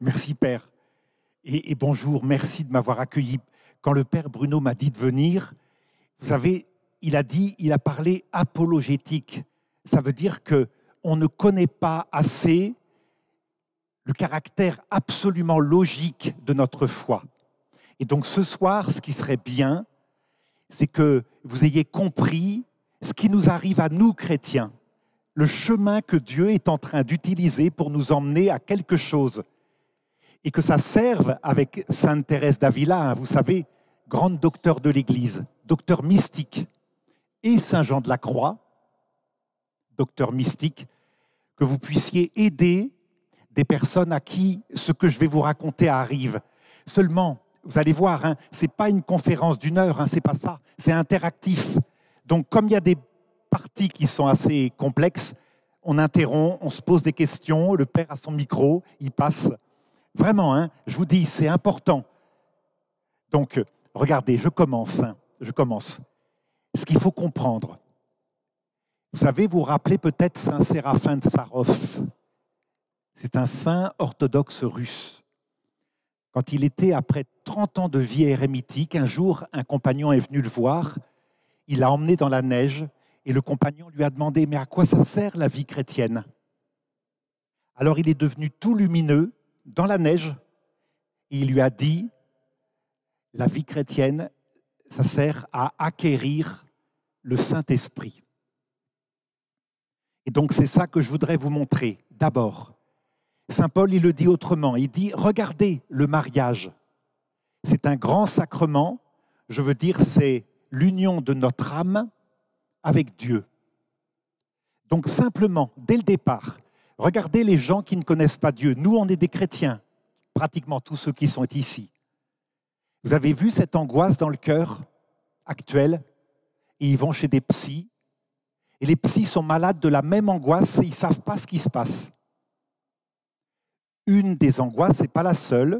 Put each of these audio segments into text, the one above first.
merci Père. Et, et bonjour, merci de m'avoir accueilli. Quand le Père Bruno m'a dit de venir, vous savez, il a dit, il a parlé apologétique. Ça veut dire que on ne connaît pas assez le caractère absolument logique de notre foi. Et donc ce soir, ce qui serait bien, c'est que vous ayez compris ce qui nous arrive à nous chrétiens, le chemin que Dieu est en train d'utiliser pour nous emmener à quelque chose et que ça serve avec Sainte Thérèse d'Avila, hein, vous savez, grande docteur de l'Église, docteur mystique, et Saint Jean de la Croix, docteur mystique, que vous puissiez aider des personnes à qui ce que je vais vous raconter arrive. Seulement, vous allez voir, hein, ce n'est pas une conférence d'une heure, hein, c'est pas ça, c'est interactif. Donc comme il y a des parties qui sont assez complexes, on interrompt, on se pose des questions, le père a son micro, il passe Vraiment, hein, je vous dis, c'est important. Donc, regardez, je commence. Hein, je commence. Ce qu'il faut comprendre. Vous savez, vous, vous rappelez peut-être Saint Séraphin de Sarov. C'est un saint orthodoxe russe. Quand il était après 30 ans de vie érémitique, un jour, un compagnon est venu le voir. Il l'a emmené dans la neige et le compagnon lui a demandé Mais à quoi ça sert la vie chrétienne Alors il est devenu tout lumineux dans la neige. Il lui a dit, la vie chrétienne, ça sert à acquérir le Saint-Esprit. Et donc c'est ça que je voudrais vous montrer d'abord. Saint Paul, il le dit autrement. Il dit, regardez le mariage. C'est un grand sacrement. Je veux dire, c'est l'union de notre âme avec Dieu. Donc simplement, dès le départ, Regardez les gens qui ne connaissent pas Dieu. Nous, on est des chrétiens, pratiquement tous ceux qui sont ici. Vous avez vu cette angoisse dans le cœur actuel Et ils vont chez des psys. Et les psys sont malades de la même angoisse et ils ne savent pas ce qui se passe. Une des angoisses, ce n'est pas la seule.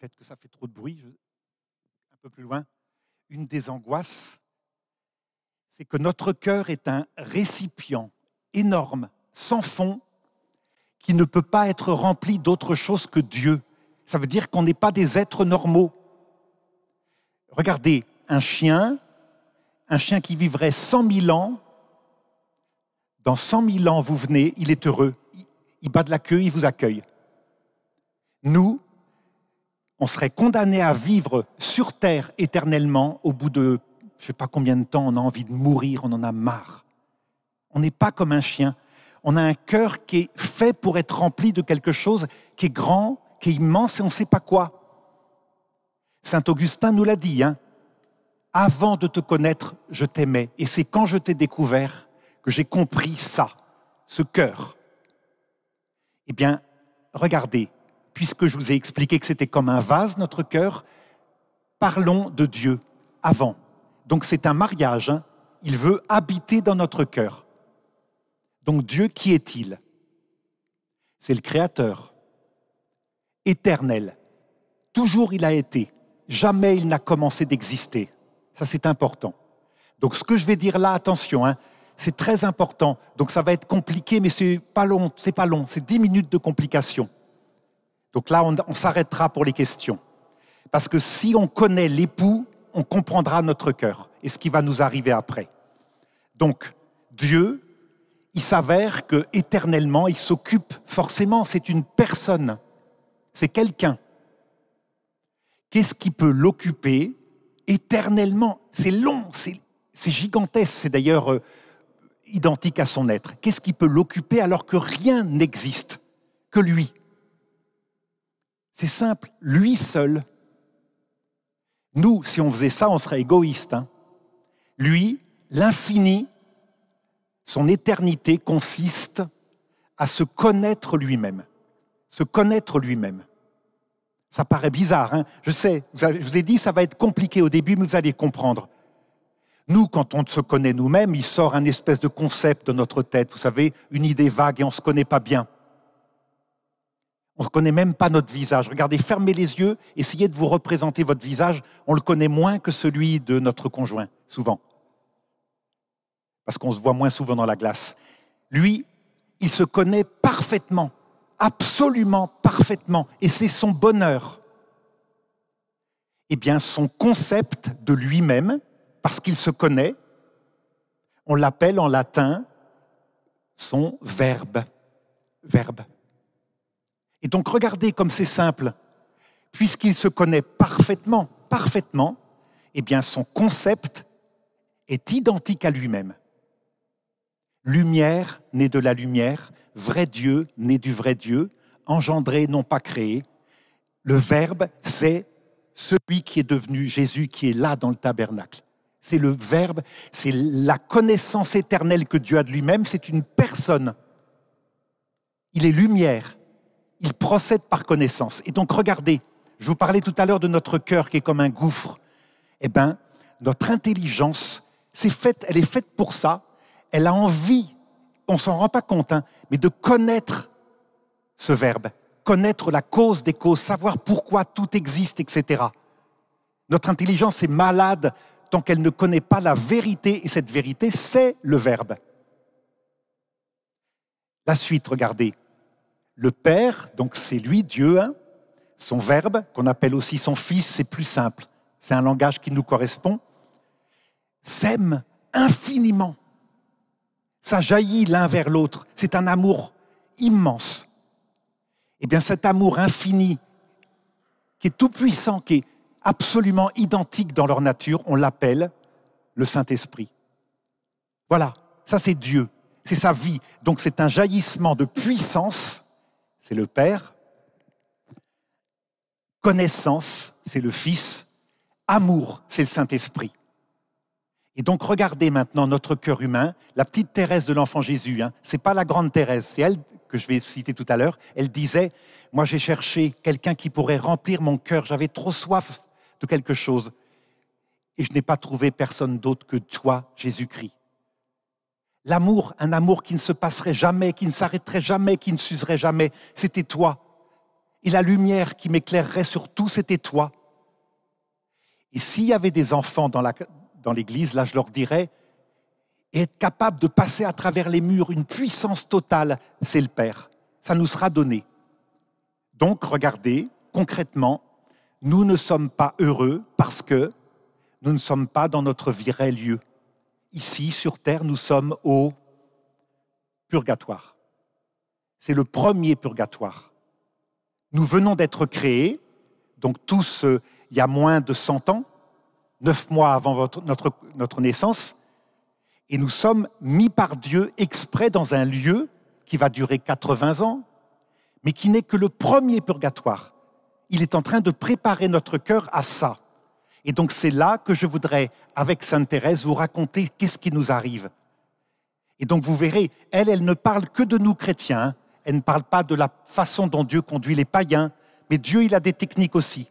Peut-être que ça fait trop de bruit, un peu plus loin. Une des angoisses, c'est que notre cœur est un récipient énorme sans fond, qui ne peut pas être rempli d'autre chose que Dieu. Ça veut dire qu'on n'est pas des êtres normaux. Regardez, un chien, un chien qui vivrait 100 000 ans, dans 100 000 ans, vous venez, il est heureux, il bat de la queue, il vous accueille. Nous, on serait condamnés à vivre sur Terre éternellement au bout de je ne sais pas combien de temps, on a envie de mourir, on en a marre. On n'est pas comme un chien on a un cœur qui est fait pour être rempli de quelque chose qui est grand, qui est immense et on ne sait pas quoi. Saint Augustin nous l'a dit, hein. avant de te connaître, je t'aimais. Et c'est quand je t'ai découvert que j'ai compris ça, ce cœur. Eh bien, regardez, puisque je vous ai expliqué que c'était comme un vase, notre cœur, parlons de Dieu avant. Donc c'est un mariage, hein. il veut habiter dans notre cœur. Donc Dieu, qui est-il C'est le Créateur, éternel. Toujours il a été, jamais il n'a commencé d'exister. Ça, c'est important. Donc ce que je vais dire là, attention, hein, c'est très important. Donc ça va être compliqué, mais c'est pas long, c'est pas long, c'est dix minutes de complication. Donc là, on s'arrêtera pour les questions. Parce que si on connaît l'époux, on comprendra notre cœur et ce qui va nous arriver après. Donc, Dieu, il s'avère que éternellement, il s'occupe forcément, c'est une personne, c'est quelqu'un. Qu'est-ce qui peut l'occuper éternellement C'est long, c'est gigantesque, c'est d'ailleurs euh, identique à son être. Qu'est-ce qui peut l'occuper alors que rien n'existe que lui C'est simple, lui seul. Nous, si on faisait ça, on serait égoïste. Hein. lui, l'infini, son éternité consiste à se connaître lui-même. Se connaître lui-même. Ça paraît bizarre, hein. je sais, je vous ai dit, ça va être compliqué au début, mais vous allez comprendre. Nous, quand on se connaît nous-mêmes, il sort un espèce de concept de notre tête, vous savez, une idée vague et on ne se connaît pas bien. On ne connaît même pas notre visage. Regardez, fermez les yeux, essayez de vous représenter votre visage. On le connaît moins que celui de notre conjoint, souvent parce qu'on se voit moins souvent dans la glace. Lui, il se connaît parfaitement, absolument parfaitement, et c'est son bonheur. Eh bien, son concept de lui-même, parce qu'il se connaît, on l'appelle en latin son verbe. Verbe. Et donc, regardez comme c'est simple. Puisqu'il se connaît parfaitement, parfaitement, eh bien, son concept est identique à lui-même. Lumière née de la lumière, vrai Dieu né du vrai Dieu, engendré, non pas créé. Le Verbe, c'est celui qui est devenu Jésus, qui est là dans le tabernacle. C'est le Verbe, c'est la connaissance éternelle que Dieu a de lui-même, c'est une personne. Il est lumière, il procède par connaissance. Et donc regardez, je vous parlais tout à l'heure de notre cœur qui est comme un gouffre. Eh bien, notre intelligence, c'est faite, elle est faite pour ça, elle a envie, on ne s'en rend pas compte, hein, mais de connaître ce verbe, connaître la cause des causes, savoir pourquoi tout existe, etc. Notre intelligence est malade tant qu'elle ne connaît pas la vérité, et cette vérité, c'est le verbe. La suite, regardez. Le Père, donc c'est lui, Dieu, hein, son verbe, qu'on appelle aussi son Fils, c'est plus simple, c'est un langage qui nous correspond, s'aime infiniment. Ça jaillit l'un vers l'autre. C'est un amour immense. Et eh bien, cet amour infini, qui est tout puissant, qui est absolument identique dans leur nature, on l'appelle le Saint-Esprit. Voilà, ça c'est Dieu, c'est sa vie. Donc c'est un jaillissement de puissance, c'est le Père. Connaissance, c'est le Fils. Amour, c'est le Saint-Esprit. Et donc regardez maintenant notre cœur humain, la petite Thérèse de l'enfant Jésus, hein, ce n'est pas la grande Thérèse, c'est elle que je vais citer tout à l'heure, elle disait, moi j'ai cherché quelqu'un qui pourrait remplir mon cœur, j'avais trop soif de quelque chose, et je n'ai pas trouvé personne d'autre que toi, Jésus-Christ. L'amour, un amour qui ne se passerait jamais, qui ne s'arrêterait jamais, qui ne s'userait jamais, c'était toi. Et la lumière qui m'éclairerait sur tout, c'était toi. Et s'il y avait des enfants dans la, dans l'Église, là je leur dirais, être capable de passer à travers les murs, une puissance totale, c'est le Père. Ça nous sera donné. Donc regardez, concrètement, nous ne sommes pas heureux parce que nous ne sommes pas dans notre vrai lieu. Ici, sur Terre, nous sommes au purgatoire. C'est le premier purgatoire. Nous venons d'être créés, donc tous, euh, il y a moins de 100 ans, neuf mois avant notre, notre naissance, et nous sommes mis par Dieu exprès dans un lieu qui va durer 80 ans, mais qui n'est que le premier purgatoire. Il est en train de préparer notre cœur à ça. Et donc c'est là que je voudrais, avec Sainte Thérèse, vous raconter qu'est-ce qui nous arrive. Et donc vous verrez, elle, elle ne parle que de nous chrétiens, elle ne parle pas de la façon dont Dieu conduit les païens, mais Dieu, il a des techniques aussi.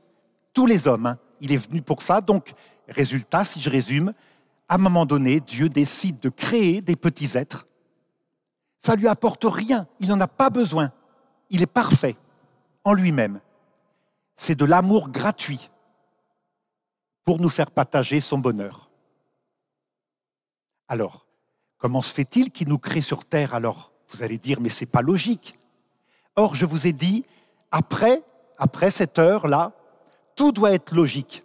Tous les hommes, hein. il est venu pour ça, donc Résultat, si je résume, à un moment donné, Dieu décide de créer des petits êtres. Ça ne lui apporte rien, il n'en a pas besoin. Il est parfait en lui-même. C'est de l'amour gratuit pour nous faire partager son bonheur. Alors, comment se fait-il qu'il nous crée sur terre alors Vous allez dire, mais c'est pas logique. Or, je vous ai dit, après, après cette heure-là, tout doit être logique.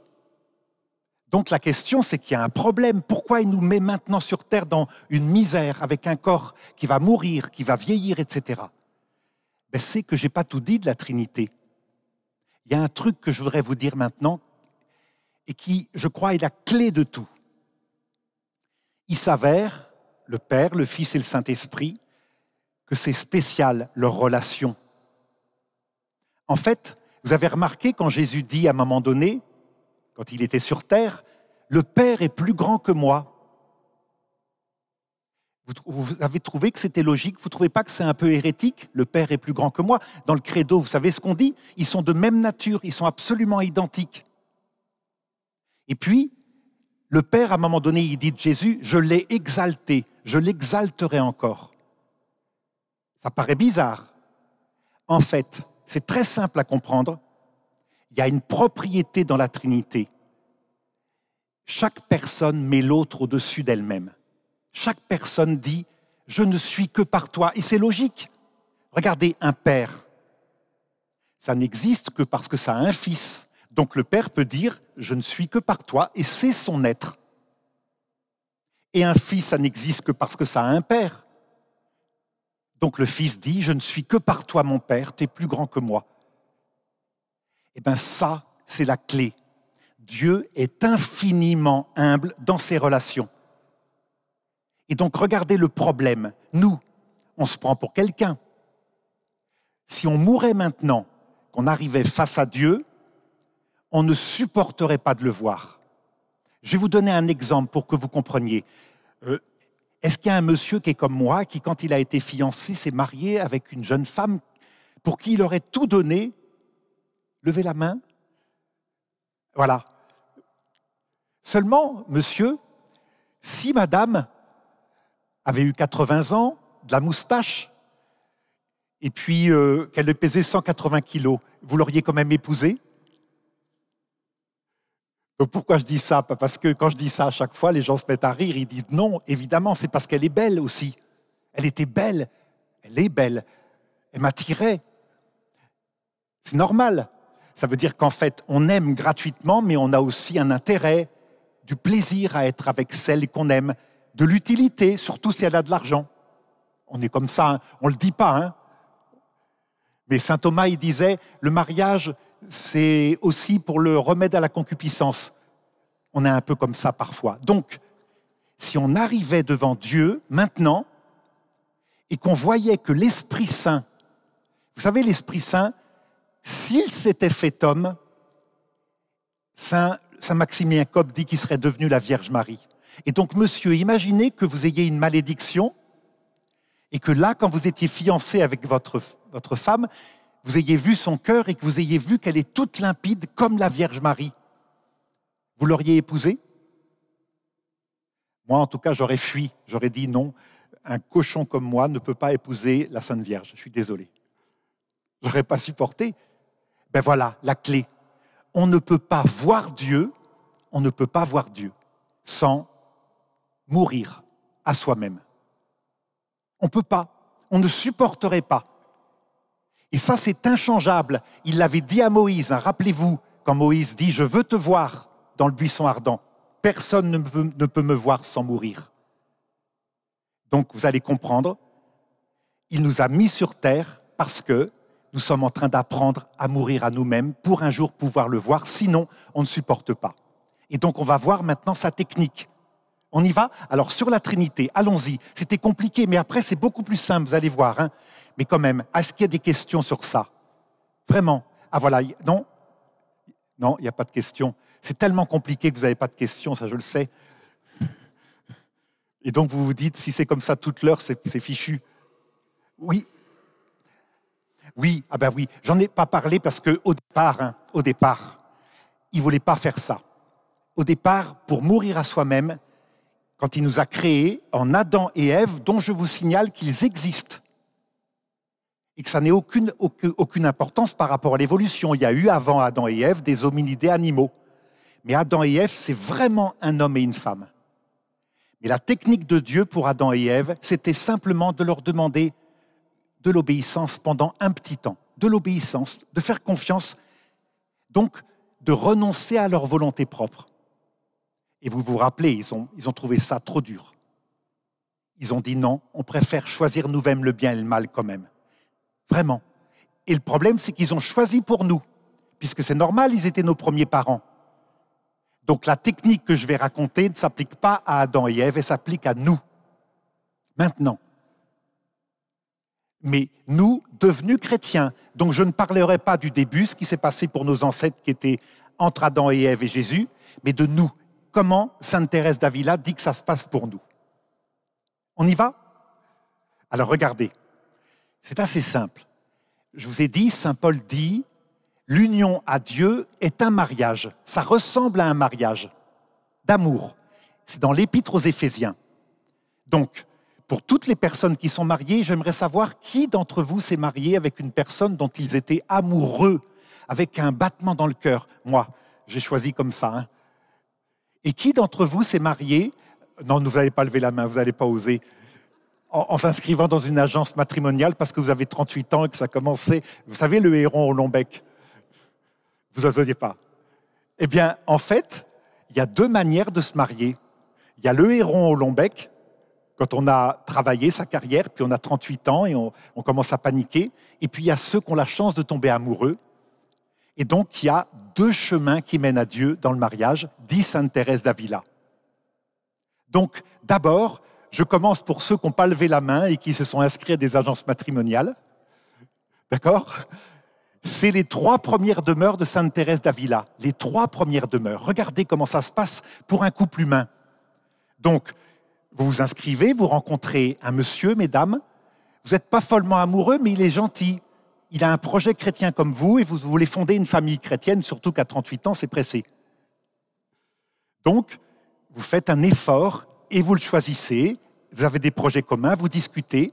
Donc la question, c'est qu'il y a un problème. Pourquoi il nous met maintenant sur Terre dans une misère, avec un corps qui va mourir, qui va vieillir, etc. Ben, c'est que je n'ai pas tout dit de la Trinité. Il y a un truc que je voudrais vous dire maintenant et qui, je crois, est la clé de tout. Il s'avère, le Père, le Fils et le Saint-Esprit, que c'est spécial leur relation. En fait, vous avez remarqué quand Jésus dit à un moment donné, quand il était sur terre, le Père est plus grand que moi. Vous, avez trouvé que c'était logique Vous ne trouvez pas que c'est un peu hérétique Le Père est plus grand que moi. Dans le credo, vous savez ce qu'on dit Ils sont de même nature, ils sont absolument identiques. Et puis, le Père, à un moment donné, il dit de Jésus, je l'ai exalté, je l'exalterai encore. Ça paraît bizarre. En fait, c'est très simple à comprendre il y a une propriété dans la Trinité. Chaque personne met l'autre au-dessus d'elle-même. Chaque personne dit, je ne suis que par toi. Et c'est logique. Regardez un père. Ça n'existe que parce que ça a un fils. Donc le père peut dire, je ne suis que par toi, et c'est son être. Et un fils, ça n'existe que parce que ça a un père. Donc le fils dit, je ne suis que par toi, mon père, tu es plus grand que moi. Eh bien ça, c'est la clé. Dieu est infiniment humble dans ses relations. Et donc regardez le problème. Nous, on se prend pour quelqu'un. Si on mourait maintenant, qu'on arrivait face à Dieu, on ne supporterait pas de le voir. Je vais vous donner un exemple pour que vous compreniez. Euh, est-ce qu'il y a un monsieur qui est comme moi, qui quand il a été fiancé, s'est marié avec une jeune femme pour qui il aurait tout donné Levez la main. Voilà. Seulement, monsieur, si madame avait eu 80 ans, de la moustache, et puis euh, qu'elle pesait 180 kilos, vous l'auriez quand même épousée pourquoi je dis ça Parce que quand je dis ça à chaque fois, les gens se mettent à rire, ils disent non, évidemment, c'est parce qu'elle est belle aussi. Elle était belle, elle est belle, elle m'attirait. C'est normal. Ça veut dire qu'en fait, on aime gratuitement, mais on a aussi un intérêt, du plaisir à être avec celle qu'on aime, de l'utilité, surtout si elle a de l'argent. On est comme ça, hein. on ne le dit pas. Hein mais saint Thomas, il disait, le mariage, c'est aussi pour le remède à la concupiscence. On est un peu comme ça parfois. Donc, si on arrivait devant Dieu maintenant et qu'on voyait que l'Esprit Saint, vous savez, l'Esprit Saint, s'il s'était fait homme, Saint, Maximilien Cobb dit qu'il serait devenu la Vierge Marie. Et donc, monsieur, imaginez que vous ayez une malédiction et que là, quand vous étiez fiancé avec votre, femme, vous ayez vu son cœur et que vous ayez vu qu'elle est toute limpide comme la Vierge Marie. Vous l'auriez épousée Moi, en tout cas, j'aurais fui. J'aurais dit non, un cochon comme moi ne peut pas épouser la Sainte Vierge. Je suis désolé. n'aurais pas supporté. Ben voilà la clé. On ne peut pas voir Dieu, on ne peut pas voir Dieu sans mourir à soi-même. On ne peut pas, on ne supporterait pas. Et ça, c'est inchangeable. Il l'avait dit à Moïse, hein, rappelez-vous, quand Moïse dit, je veux te voir dans le buisson ardent, personne ne peut me voir sans mourir. Donc, vous allez comprendre, il nous a mis sur terre parce que nous sommes en train d'apprendre à mourir à nous-mêmes pour un jour pouvoir le voir, sinon on ne supporte pas. Et donc on va voir maintenant sa technique. On y va Alors sur la Trinité, allons-y. C'était compliqué, mais après c'est beaucoup plus simple, vous allez voir. Hein. mais quand même, est-ce qu'il y a des questions sur ça Vraiment Ah voilà, non Non, il n'y a pas de questions. C'est tellement compliqué que vous n'avez pas de questions, ça je le sais. Et donc vous vous dites, si c'est comme ça toute l'heure, c'est fichu. Oui, oui, ah ben oui, j'en ai pas parlé parce qu'au départ, hein, au départ, il ne voulait pas faire ça. Au départ, pour mourir à soi-même, quand il nous a créés en Adam et Ève, dont je vous signale qu'ils existent et que ça n'est aucune, aucune, importance par rapport à l'évolution. Il y a eu avant Adam et Ève des hominidés animaux. Mais Adam et Ève, c'est vraiment un homme et une femme. Mais la technique de Dieu pour Adam et Ève, c'était simplement de leur demander de l'obéissance pendant un petit temps, de l'obéissance, de faire confiance, donc de renoncer à leur volonté propre. Et vous vous rappelez, ils ont, trouvé ça trop dur. Ils ont dit non, on préfère choisir nous-mêmes le bien et le mal quand même. Vraiment. Et le problème, c'est qu'ils ont choisi pour nous, puisque c'est normal, ils étaient nos premiers parents. Donc la technique que je vais raconter ne s'applique pas à Adam et Ève, elle s'applique à nous. Maintenant, mais nous, devenus chrétiens. Donc je ne parlerai pas du début, ce qui s'est passé pour nos ancêtres qui étaient entre Adam et Ève et Jésus, mais de nous. Comment Sainte Thérèse d'Avila dit que ça se passe pour nous On y va Alors regardez, c'est assez simple. Je vous ai dit, Saint Paul dit, l'union à Dieu est un mariage, ça ressemble à un mariage d'amour. C'est dans l'épître aux Éphésiens. Donc, pour toutes les personnes qui sont mariées, j'aimerais savoir qui d'entre vous s'est marié avec une personne dont ils étaient amoureux, avec un battement dans le cœur. Moi, j'ai choisi comme ça. Hein. Et qui d'entre vous s'est marié Non, vous n'allez pas lever la main, vous n'allez pas oser. En, s'inscrivant dans une agence matrimoniale parce que vous avez 38 ans et que ça commençait. Vous savez, le héron au long bec. Vous n'osez pas. Eh bien, en fait, il y a deux manières de se marier. Il y a le héron au long bec quand on a travaillé sa carrière, puis on a 38 ans et on, commence à paniquer. Et puis il y a ceux qui ont la chance de tomber amoureux. Et donc il y a deux chemins qui mènent à Dieu dans le mariage, dit Sainte Thérèse d'Avila. Donc d'abord, je commence pour ceux qui n'ont pas levé la main et qui se sont inscrits à des agences matrimoniales. D'accord C'est les trois premières demeures de Sainte Thérèse d'Avila. Les trois premières demeures. Regardez comment ça se passe pour un couple humain. Donc, vous vous inscrivez, vous rencontrez un monsieur, mesdames. Vous n'êtes pas follement amoureux, mais il est gentil. Il a un projet chrétien comme vous et vous voulez fonder une famille chrétienne, surtout qu'à 38 ans, c'est pressé. Donc, vous faites un effort et vous le choisissez. Vous avez des projets communs, vous discutez.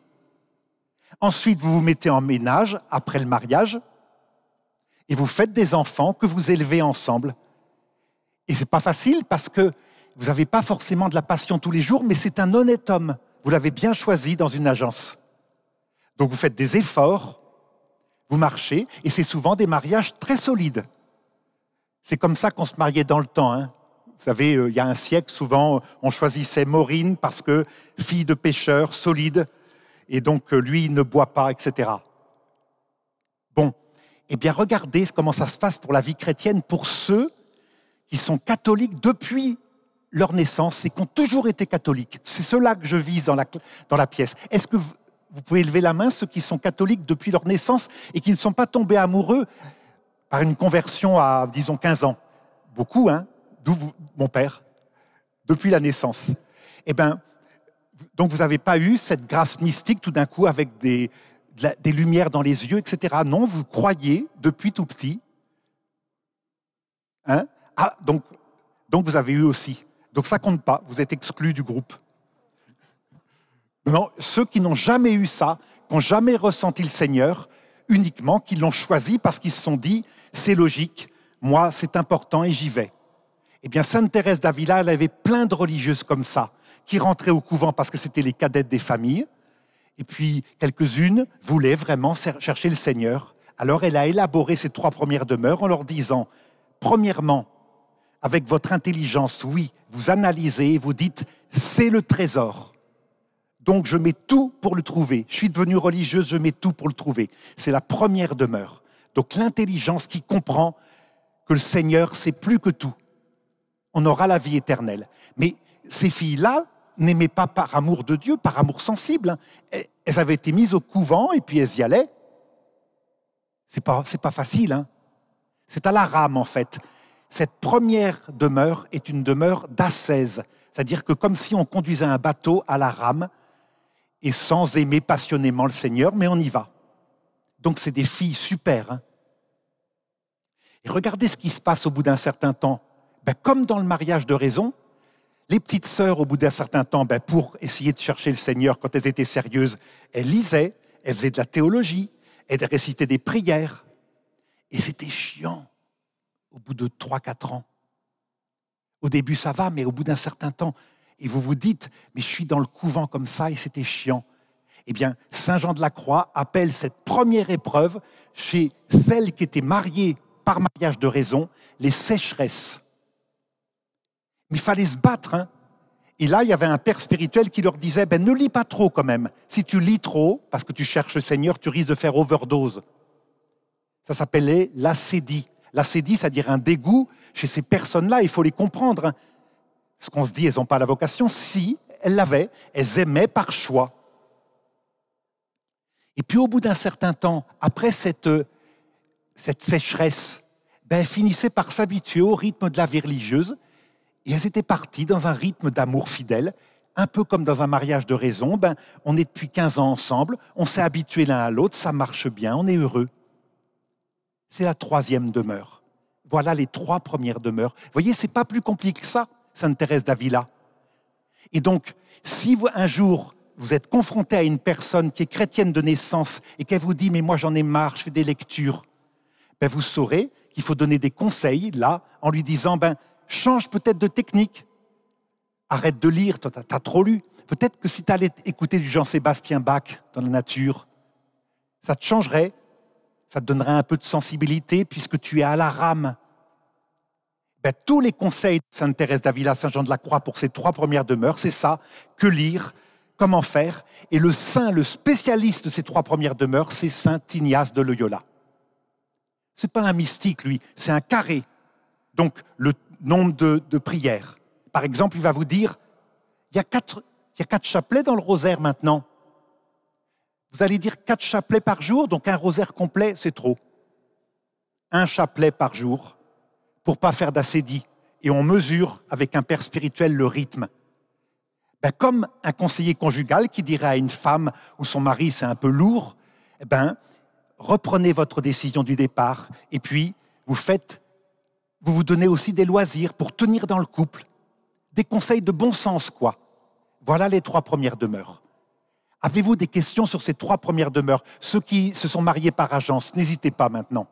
Ensuite, vous vous mettez en ménage après le mariage et vous faites des enfants que vous élevez ensemble. Et c'est pas facile parce que vous n'avez pas forcément de la passion tous les jours, mais c'est un honnête homme. Vous l'avez bien choisi dans une agence. Donc vous faites des efforts, vous marchez, et c'est souvent des mariages très solides. C'est comme ça qu'on se mariait dans le temps. Hein. Vous savez, euh, il y a un siècle, souvent, euh, on choisissait Maureen parce que fille de pêcheur, solide, et donc euh, lui ne boit pas, etc. Bon, eh bien regardez comment ça se passe pour la vie chrétienne, pour ceux qui sont catholiques depuis leur naissance et qui ont toujours été catholiques. C'est cela que je vise dans la, dans la pièce. Est-ce que vous, pouvez lever la main ceux qui sont catholiques depuis leur naissance et qui ne sont pas tombés amoureux par une conversion à, disons, 15 ans Beaucoup, hein D'où mon père, depuis la naissance. Eh bien, donc vous n'avez pas eu cette grâce mystique tout d'un coup avec des, des lumières dans les yeux, etc. Non, vous croyez depuis tout petit. Hein ah, donc, donc vous avez eu aussi. Donc ça compte pas, vous êtes exclu du groupe. Non, ceux qui n'ont jamais eu ça, qui n'ont jamais ressenti le Seigneur, uniquement, qui l'ont choisi parce qu'ils se sont dit, c'est logique, moi c'est important et j'y vais. Eh bien, Sainte Thérèse d'Avila, elle avait plein de religieuses comme ça, qui rentraient au couvent parce que c'était les cadettes des familles, et puis quelques-unes voulaient vraiment chercher le Seigneur. Alors elle a élaboré ces trois premières demeures en leur disant, premièrement, avec votre intelligence, oui, vous analysez et vous dites, c'est le trésor. Donc je mets tout pour le trouver. Je suis devenue religieuse, je mets tout pour le trouver. C'est la première demeure. Donc l'intelligence qui comprend que le Seigneur, c'est plus que tout. On aura la vie éternelle. Mais ces filles-là n'aimaient pas par amour de Dieu, par amour sensible. Hein. Elles avaient été mises au couvent et puis elles y allaient. C'est pas, pas facile. Hein. C'est à la rame en fait cette première demeure est une demeure d'assaise, c'est-à-dire que comme si on conduisait un bateau à la rame et sans aimer passionnément le Seigneur, mais on y va. Donc c'est des filles super. Hein. et regardez ce qui se passe au bout d'un certain temps. Ben, comme dans le mariage de raison, les petites sœurs, au bout d'un certain temps, ben, pour essayer de chercher le Seigneur, quand elles étaient sérieuses, elles lisaient, elles faisaient de la théologie, elles récitaient des prières. Et c'était chiant au bout de 3-4 ans. Au début, ça va, mais au bout d'un certain temps, et vous vous dites, mais je suis dans le couvent comme ça et c'était chiant. Eh bien, Saint Jean de la Croix appelle cette première épreuve chez celles qui étaient mariées par mariage de raison, les sécheresses. Mais il fallait se battre. Hein. et là, il y avait un père spirituel qui leur disait, ben, ne lis pas trop quand même. Si tu lis trop, parce que tu cherches le Seigneur, tu risques de faire overdose. Ça s'appelait l'acédie. La dit, c'est-à-dire un dégoût chez ces personnes-là, il faut les comprendre. Hein. Ce qu'on se dit, elles n'ont pas la vocation. Si, elles l'avaient, elles aimaient par choix. Et puis au bout d'un certain temps, après cette, sécheresse, ben, elles finissaient par s'habituer au rythme de la vie religieuse et elles étaient parties dans un rythme d'amour fidèle, un peu comme dans un mariage de raison. Ben, on est depuis 15 ans ensemble, on s'est habitué l'un à l'autre, ça marche bien, on est heureux c'est la troisième demeure. Voilà les trois premières demeures. Vous voyez, c'est pas plus compliqué que ça, Sainte Thérèse d'Avila. Et donc, si vous, un jour vous êtes confronté à une personne qui est chrétienne de naissance et qu'elle vous dit mais moi j'en ai marre, je fais des lectures, ben, vous saurez qu'il faut donner des conseils là en lui disant ben change peut-être de technique, arrête de lire, t'as as trop lu. Peut-être que si tu allais écouter du Jean-Sébastien Bach dans la nature, ça te changerait ça te donnerait un peu de sensibilité puisque tu es à la rame. Ben, tous les conseils de Sainte Thérèse d'Avila, Saint Jean de la Croix pour ces trois premières demeures, c'est ça, que lire, comment faire. Et le saint, le spécialiste de ces trois premières demeures, c'est Saint Ignace de Loyola. n'est pas un mystique, lui, c'est un carré. Donc, le nombre de, prières. Par exemple, il va vous dire, il y, a quatre, il y a quatre chapelets dans le rosaire maintenant. Vous allez dire quatre chapelets par jour, donc un rosaire complet, c'est trop. Un chapelet par jour, pour pas faire d'assédit. Et on mesure avec un père spirituel le rythme. Ben, comme un conseiller conjugal qui dirait à une femme ou son mari c'est un peu lourd, eh ben, reprenez votre décision du départ et puis vous faites, vous vous donnez aussi des loisirs pour tenir dans le couple, des conseils de bon sens quoi. Voilà les trois premières demeures. Avez-vous des questions sur ces trois premières demeures Ceux qui se sont mariés par agence, n'hésitez pas maintenant.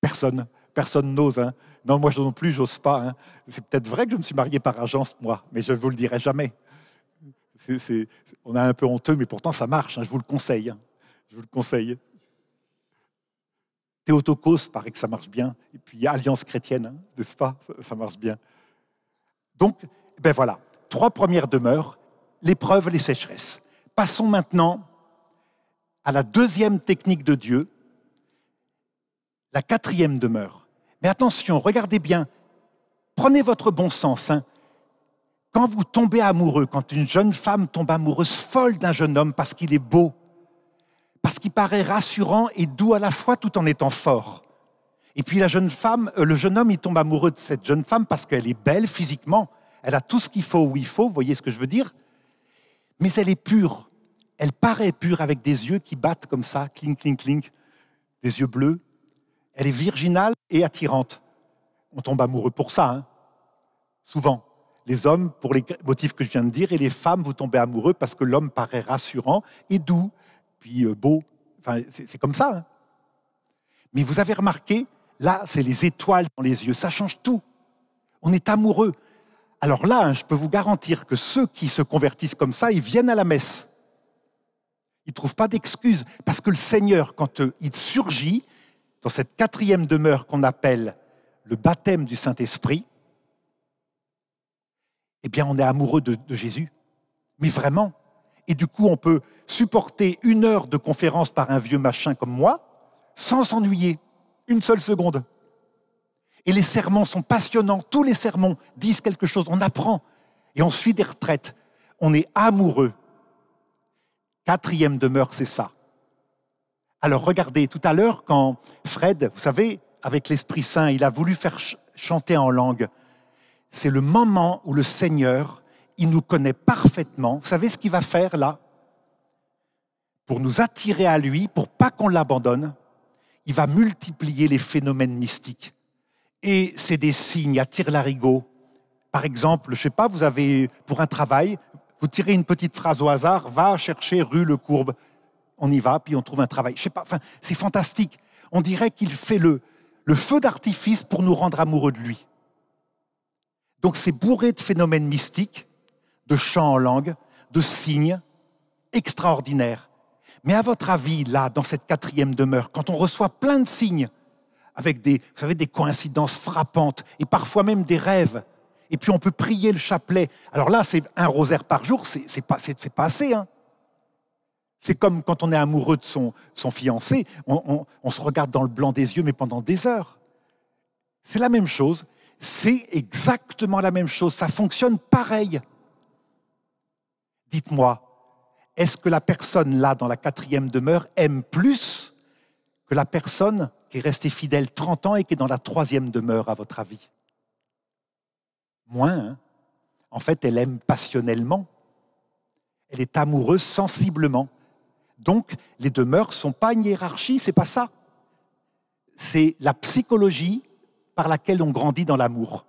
Personne, personne n'ose. Hein. Non, moi non plus, j'ose pas. Hein. C'est peut-être vrai que je me suis marié par agence, moi, mais je ne vous le dirai jamais. On est, on a un peu honteux, mais pourtant ça marche, hein. je vous le conseille. je vous le conseille. Théotokos, paraît que ça marche bien. Et puis il y a Alliance chrétienne, n'est-ce pas ça marche bien. Donc, ben voilà trois premières demeures, l'épreuve, les sécheresses. Passons maintenant à la deuxième technique de Dieu, la quatrième demeure. Mais attention, regardez bien, prenez votre bon sens. Hein. Quand vous tombez amoureux, quand une jeune femme tombe amoureuse folle d'un jeune homme parce qu'il est beau, parce qu'il paraît rassurant et doux à la fois tout en étant fort. Et puis la jeune femme, euh, le jeune homme, il tombe amoureux de cette jeune femme parce qu'elle est belle physiquement, elle a tout ce qu'il faut où il faut, vous voyez ce que je veux dire Mais elle est pure. Elle paraît pure avec des yeux qui battent comme ça, clink, clink, clink, des yeux bleus. Elle est virginale et attirante. On tombe amoureux pour ça, hein souvent. Les hommes, pour les motifs que je viens de dire, et les femmes, vous tombez amoureux parce que l'homme paraît rassurant et doux, puis euh, beau. c'est comme ça. Hein. Mais vous avez remarqué, là, c'est les étoiles dans les yeux. Ça change tout. On est amoureux alors là, je peux vous garantir que ceux qui se convertissent comme ça, ils viennent à la messe. Ils ne trouvent pas d'excuses, parce que le Seigneur, quand euh, il surgit, dans cette quatrième demeure qu'on appelle le baptême du Saint-Esprit, eh bien, on est amoureux de, Jésus. Mais vraiment. Et du coup, on peut supporter une heure de conférence par un vieux machin comme moi sans s'ennuyer une seule seconde. Et les sermons sont passionnants. Tous les sermons disent quelque chose. On apprend. Et on suit des retraites. On est amoureux. Quatrième demeure, c'est ça. Alors regardez, tout à l'heure, quand Fred, vous savez, avec l'Esprit Saint, il a voulu faire chanter en langue, c'est le moment où le Seigneur, il nous connaît parfaitement. Vous savez ce qu'il va faire là Pour nous attirer à lui, pour pas qu'on l'abandonne, il va multiplier les phénomènes mystiques. Et c'est des signes à tire-larigot. Par exemple, je sais pas, vous avez, pour un travail, vous tirez une petite phrase au hasard, va chercher rue Le Courbe. On y va, puis on trouve un travail. Je sais pas, enfin, c'est fantastique. On dirait qu'il fait le, le feu d'artifice pour nous rendre amoureux de lui. Donc c'est bourré de phénomènes mystiques, de chants en langue, de signes extraordinaires. Mais à votre avis, là, dans cette quatrième demeure, quand on reçoit plein de signes, avec des, coïncidences frappantes et parfois même des rêves. Et puis on peut prier le chapelet. Alors là, c'est un rosaire par jour, c'est pas, pas, assez. Hein. C'est comme quand on est amoureux de son, fiancé, on se regarde dans le blanc des yeux, mais pendant des heures. C'est la même chose, c'est exactement la même chose, ça fonctionne pareil. Dites-moi, est-ce que la personne là dans la quatrième demeure aime plus que la personne qui est resté fidèle 30 ans et qui est dans la troisième demeure, à votre avis Moins. Hein en fait, elle aime passionnellement. Elle est amoureuse sensiblement. Donc, les demeures ne sont pas une hiérarchie, c'est pas ça. C'est la psychologie par laquelle on grandit dans l'amour.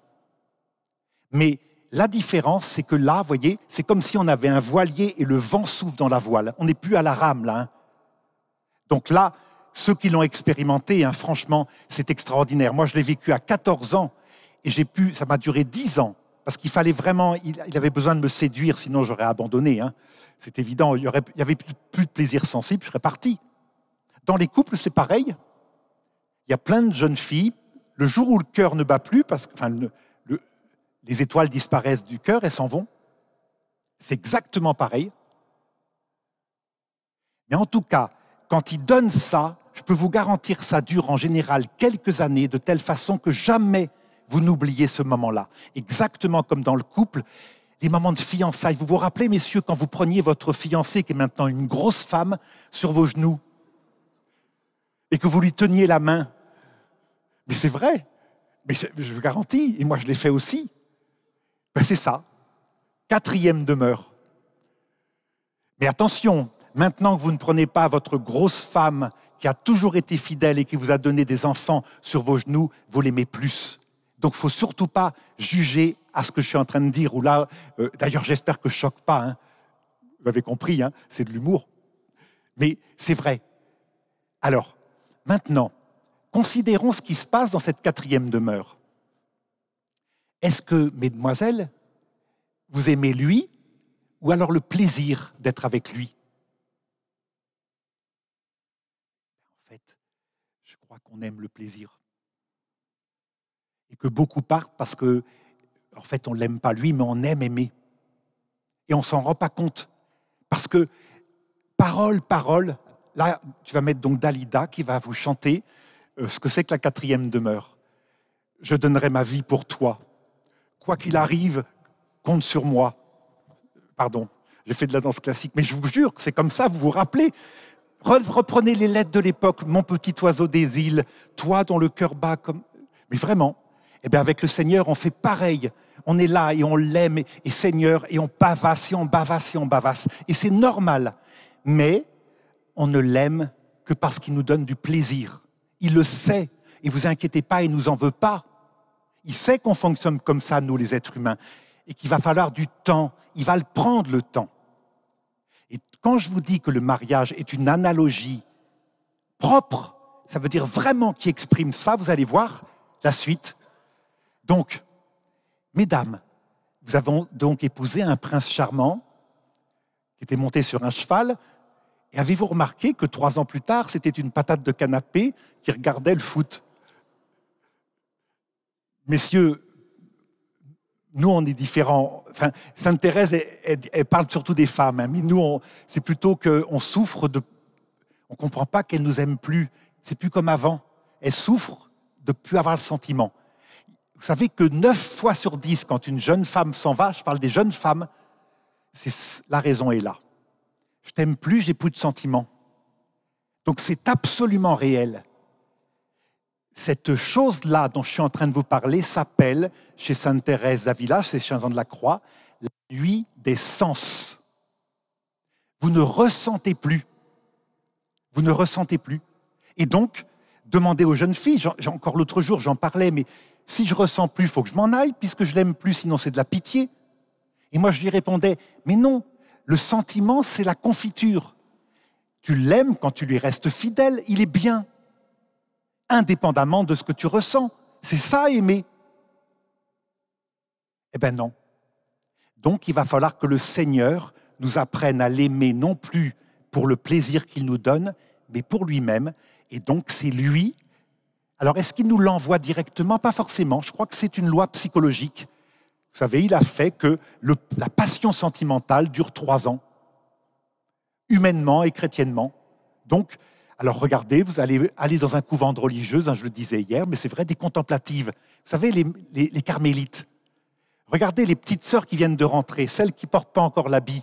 Mais la différence, c'est que là, vous voyez, c'est comme si on avait un voilier et le vent souffle dans la voile. On n'est plus à la rame, là. Hein. Donc là, ceux qui l'ont expérimenté, hein, franchement, c'est extraordinaire. Moi, je l'ai vécu à 14 ans et j'ai pu, ça m'a duré 10 ans parce qu'il fallait vraiment, il, avait besoin de me séduire, sinon j'aurais abandonné. Hein. C'est évident, il n'y avait plus, de plaisir sensible, je serais parti. Dans les couples, c'est pareil. Il y a plein de jeunes filles, le jour où le cœur ne bat plus, parce que les étoiles disparaissent du cœur, elles s'en vont. C'est exactement pareil. Mais en tout cas, quand il donne ça, je peux vous garantir, ça dure en général quelques années, de telle façon que jamais vous n'oubliez ce moment-là. Exactement comme dans le couple, les moments de fiançailles. Vous vous rappelez, messieurs, quand vous preniez votre fiancée, qui est maintenant une grosse femme, sur vos genoux, et que vous lui teniez la main. Mais c'est vrai, mais je vous garantis, et moi je l'ai fait aussi. Ben, c'est ça, quatrième demeure. Mais attention, maintenant que vous ne prenez pas votre grosse femme qui a toujours été fidèle et qui vous a donné des enfants sur vos genoux, vous l'aimez plus. Donc, faut surtout pas juger à ce que je suis en train de dire. Ou là, euh, d'ailleurs, j'espère que je choque pas. Hein. Vous avez compris, hein, c'est de l'humour. Mais c'est vrai. Alors, maintenant, considérons ce qui se passe dans cette quatrième demeure. Est-ce que, mesdemoiselles, vous aimez lui ou alors le plaisir d'être avec lui on aime le plaisir. Et que beaucoup partent parce que, en fait, on ne l'aime pas lui, mais on aime aimer. Et on s'en rend pas compte. Parce que, parole, parole, là, tu vas mettre donc Dalida qui va vous chanter euh, ce que c'est que la quatrième demeure. Je donnerai ma vie pour toi. Quoi qu'il arrive, compte sur moi. Pardon, j'ai fait de la danse classique, mais je vous jure que c'est comme ça, vous vous rappelez. Reprenez les lettres de l'époque, mon petit oiseau des îles, toi dont le cœur bat comme... Mais vraiment, eh bien avec le Seigneur, on fait pareil. On est là et on l'aime, et, Seigneur, et on bavasse, et on bavasse, et on bavasse. Et c'est normal. Mais on ne l'aime que parce qu'il nous donne du plaisir. Il le sait. Et vous inquiétez pas, il nous en veut pas. Il sait qu'on fonctionne comme ça, nous les êtres humains, et qu'il va falloir du temps. Il va le prendre le temps. Et quand je vous dis que le mariage est une analogie propre, ça veut dire vraiment qui exprime ça, vous allez voir la suite. Donc, mesdames, vous avons donc épousé un prince charmant qui était monté sur un cheval. Et avez-vous remarqué que trois ans plus tard, c'était une patate de canapé qui regardait le foot Messieurs, nous, on est différents. Sainte Thérèse, elle, parle surtout des femmes, hein, mais nous, c'est plutôt qu'on souffre de. On ne comprend pas qu'elle nous aime plus. C'est plus comme avant. Elle souffre de plus avoir le sentiment. Vous savez que 9 fois sur 10, quand une jeune femme s'en va, je parle des jeunes femmes, c'est la raison est là. Je t'aime plus, j'ai plus de sentiment. Donc c'est absolument réel. Cette chose-là dont je suis en train de vous parler s'appelle, chez Sainte Thérèse d'Avila, chez Saint Jean de la Croix, la nuit des sens. Vous ne ressentez plus. Vous ne ressentez plus. Et donc, demandez aux jeunes filles, encore l'autre jour j'en parlais, mais si je ressens plus, il faut que je m'en aille, puisque je l'aime plus, sinon c'est de la pitié. Et moi je lui répondais, mais non, le sentiment c'est la confiture. Tu l'aimes quand tu lui restes fidèle, il est bien indépendamment de ce que tu ressens. C'est ça aimer. Eh bien non. Donc il va falloir que le Seigneur nous apprenne à l'aimer non plus pour le plaisir qu'il nous donne, mais pour lui-même. Et donc c'est lui. Alors est-ce qu'il nous l'envoie directement Pas forcément. Je crois que c'est une loi psychologique. Vous savez, il a fait que la passion sentimentale dure trois ans, humainement et chrétiennement. Donc alors regardez, vous allez aller dans un couvent de religieuses, hein, je le disais hier, mais c'est vrai, des contemplatives. Vous savez, les, carmélites. Regardez les petites sœurs qui viennent de rentrer, celles qui ne portent pas encore l'habit.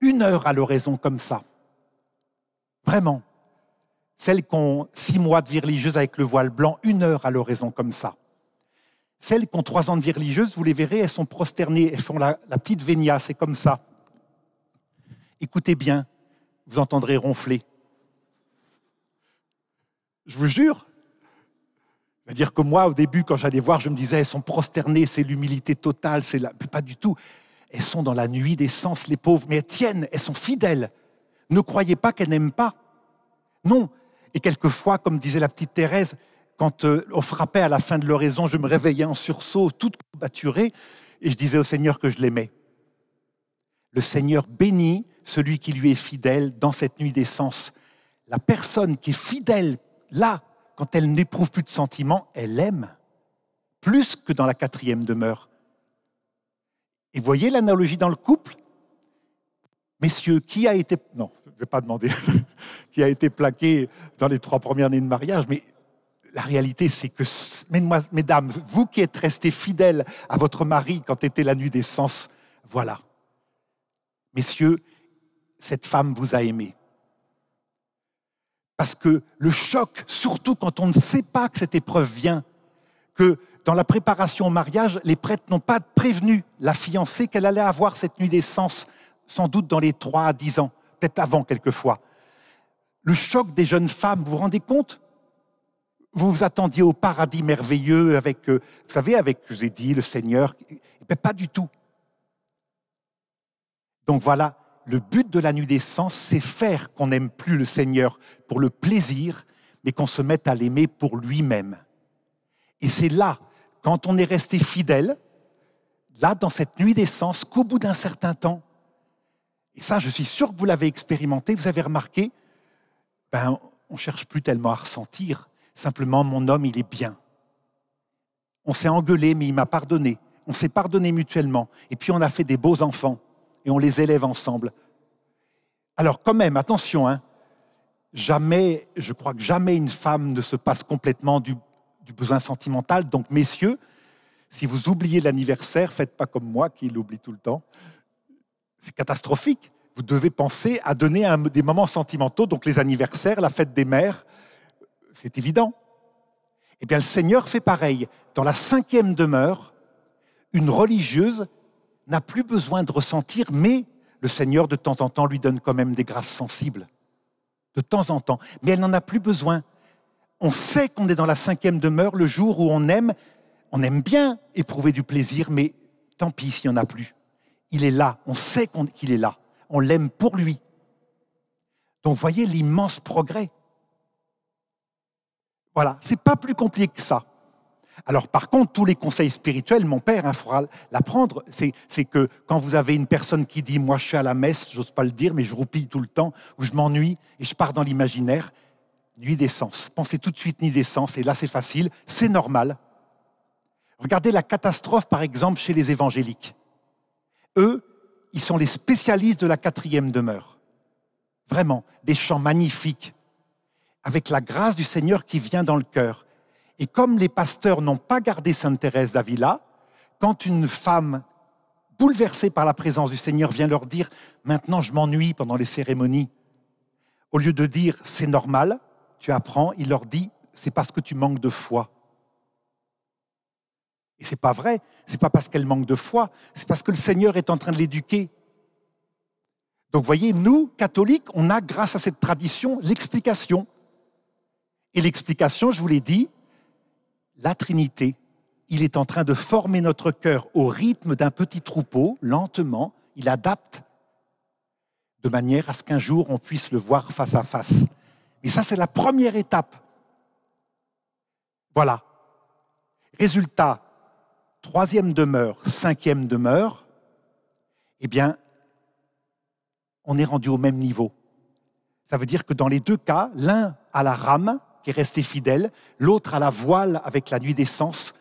Une heure à l'oraison comme ça. Vraiment. Celles qui ont six mois de vie religieuse avec le voile blanc, une heure à l'oraison comme ça. Celles qui ont trois ans de vie religieuse, vous les verrez, elles sont prosternées, elles font la, la petite vénia, c'est comme ça. Écoutez bien, vous entendrez ronfler. Je vous jure. C'est-à-dire que moi, au début, quand j'allais voir, je me disais, elles sont prosternées, c'est l'humilité totale, c'est pas du tout. Elles sont dans la nuit des sens, les pauvres, mais elles tiennent, elles sont fidèles. Ne croyez pas qu'elles n'aiment pas. Non. Et quelquefois, comme disait la petite Thérèse, quand euh, on frappait à la fin de l'oraison, je me réveillais en sursaut, toute courbaturée, et je disais au Seigneur que je l'aimais. Le Seigneur bénit celui qui lui est fidèle dans cette nuit des sens. La personne qui est fidèle là, quand elle n'éprouve plus de sentiments, elle aime, plus que dans la quatrième demeure. Et voyez l'analogie dans le couple Messieurs, qui a été... Non, je ne vais pas demander qui a été plaqué dans les trois premières années de mariage, mais la réalité, c'est que, mesdames, vous qui êtes restés fidèles à votre mari quand était la nuit des sens, voilà. Messieurs, cette femme vous a aimé. Parce que le choc, surtout quand on ne sait pas que cette épreuve vient, que dans la préparation au mariage, les prêtres n'ont pas prévenu la fiancée qu'elle allait avoir cette nuit d'essence, sans doute dans les 3 à 10 ans, peut-être avant quelquefois. Le choc des jeunes femmes, vous vous rendez compte Vous vous attendiez au paradis merveilleux avec, euh, vous savez, avec, je vous ai dit, le Seigneur. Eh ben, pas du tout. Donc voilà, le but de la nuit des c'est faire qu'on n'aime plus le Seigneur pour le plaisir, mais qu'on se mette à l'aimer pour lui-même. Et c'est là, quand on est resté fidèle, là, dans cette nuit des qu'au bout d'un certain temps, et ça, je suis sûr que vous l'avez expérimenté, vous avez remarqué, ben, on cherche plus tellement à ressentir, simplement mon homme, il est bien. On s'est engueulé, mais il m'a pardonné. On s'est pardonné mutuellement. Et puis on a fait des beaux enfants et on les élève ensemble. Alors quand même, attention, hein. jamais, je crois que jamais une femme ne se passe complètement du, besoin sentimental. Donc messieurs, si vous oubliez l'anniversaire, faites pas comme moi qui l'oublie tout le temps. C'est catastrophique. Vous devez penser à donner des moments sentimentaux, donc les anniversaires, la fête des mères, c'est évident. Eh bien, le Seigneur fait pareil. Dans la cinquième demeure, une religieuse n'a plus besoin de ressentir, mais le Seigneur, de temps en temps, lui donne quand même des grâces sensibles. De temps en temps. Mais elle n'en a plus besoin. On sait qu'on est dans la cinquième demeure le jour où on aime. On aime bien éprouver du plaisir, mais tant pis s'il n'y en a plus. Il est là. On sait qu'il est là. On l'aime pour lui. Donc voyez l'immense progrès. Voilà, c'est pas plus compliqué que ça. Alors par contre, tous les conseils spirituels, mon père, il hein, l'apprendre, c'est que quand vous avez une personne qui dit ⁇ moi je suis à la messe, j'ose pas le dire, mais je roupille tout le temps, ou je m'ennuie et je pars dans l'imaginaire, nuit des sens. Pensez tout de suite nuit des sens, et là c'est facile, c'est normal. Regardez la catastrophe, par exemple, chez les évangéliques. Eux, ils sont les spécialistes de la quatrième demeure. Vraiment, des chants magnifiques, avec la grâce du Seigneur qui vient dans le cœur. Et comme les pasteurs n'ont pas gardé Sainte Thérèse d'Avila, quand une femme bouleversée par la présence du Seigneur vient leur dire ⁇ Maintenant je m'ennuie pendant les cérémonies ⁇ au lieu de dire ⁇ C'est normal, tu apprends ⁇ il leur dit ⁇ C'est parce que tu manques de foi. Et c'est pas vrai, c'est pas parce qu'elle manque de foi, c'est parce que le Seigneur est en train de l'éduquer. Donc voyez, nous, catholiques, on a grâce à cette tradition l'explication. Et l'explication, je vous l'ai dit, la Trinité, il est en train de former notre cœur au rythme d'un petit troupeau, lentement, il adapte, de manière à ce qu'un jour on puisse le voir face à face. Mais ça, c'est la première étape. Voilà. Résultat, troisième demeure, cinquième demeure, eh bien, on est rendu au même niveau. Ça veut dire que dans les deux cas, l'un à la rame, qui est resté fidèle, l'autre à la voile avec la nuit d'essence,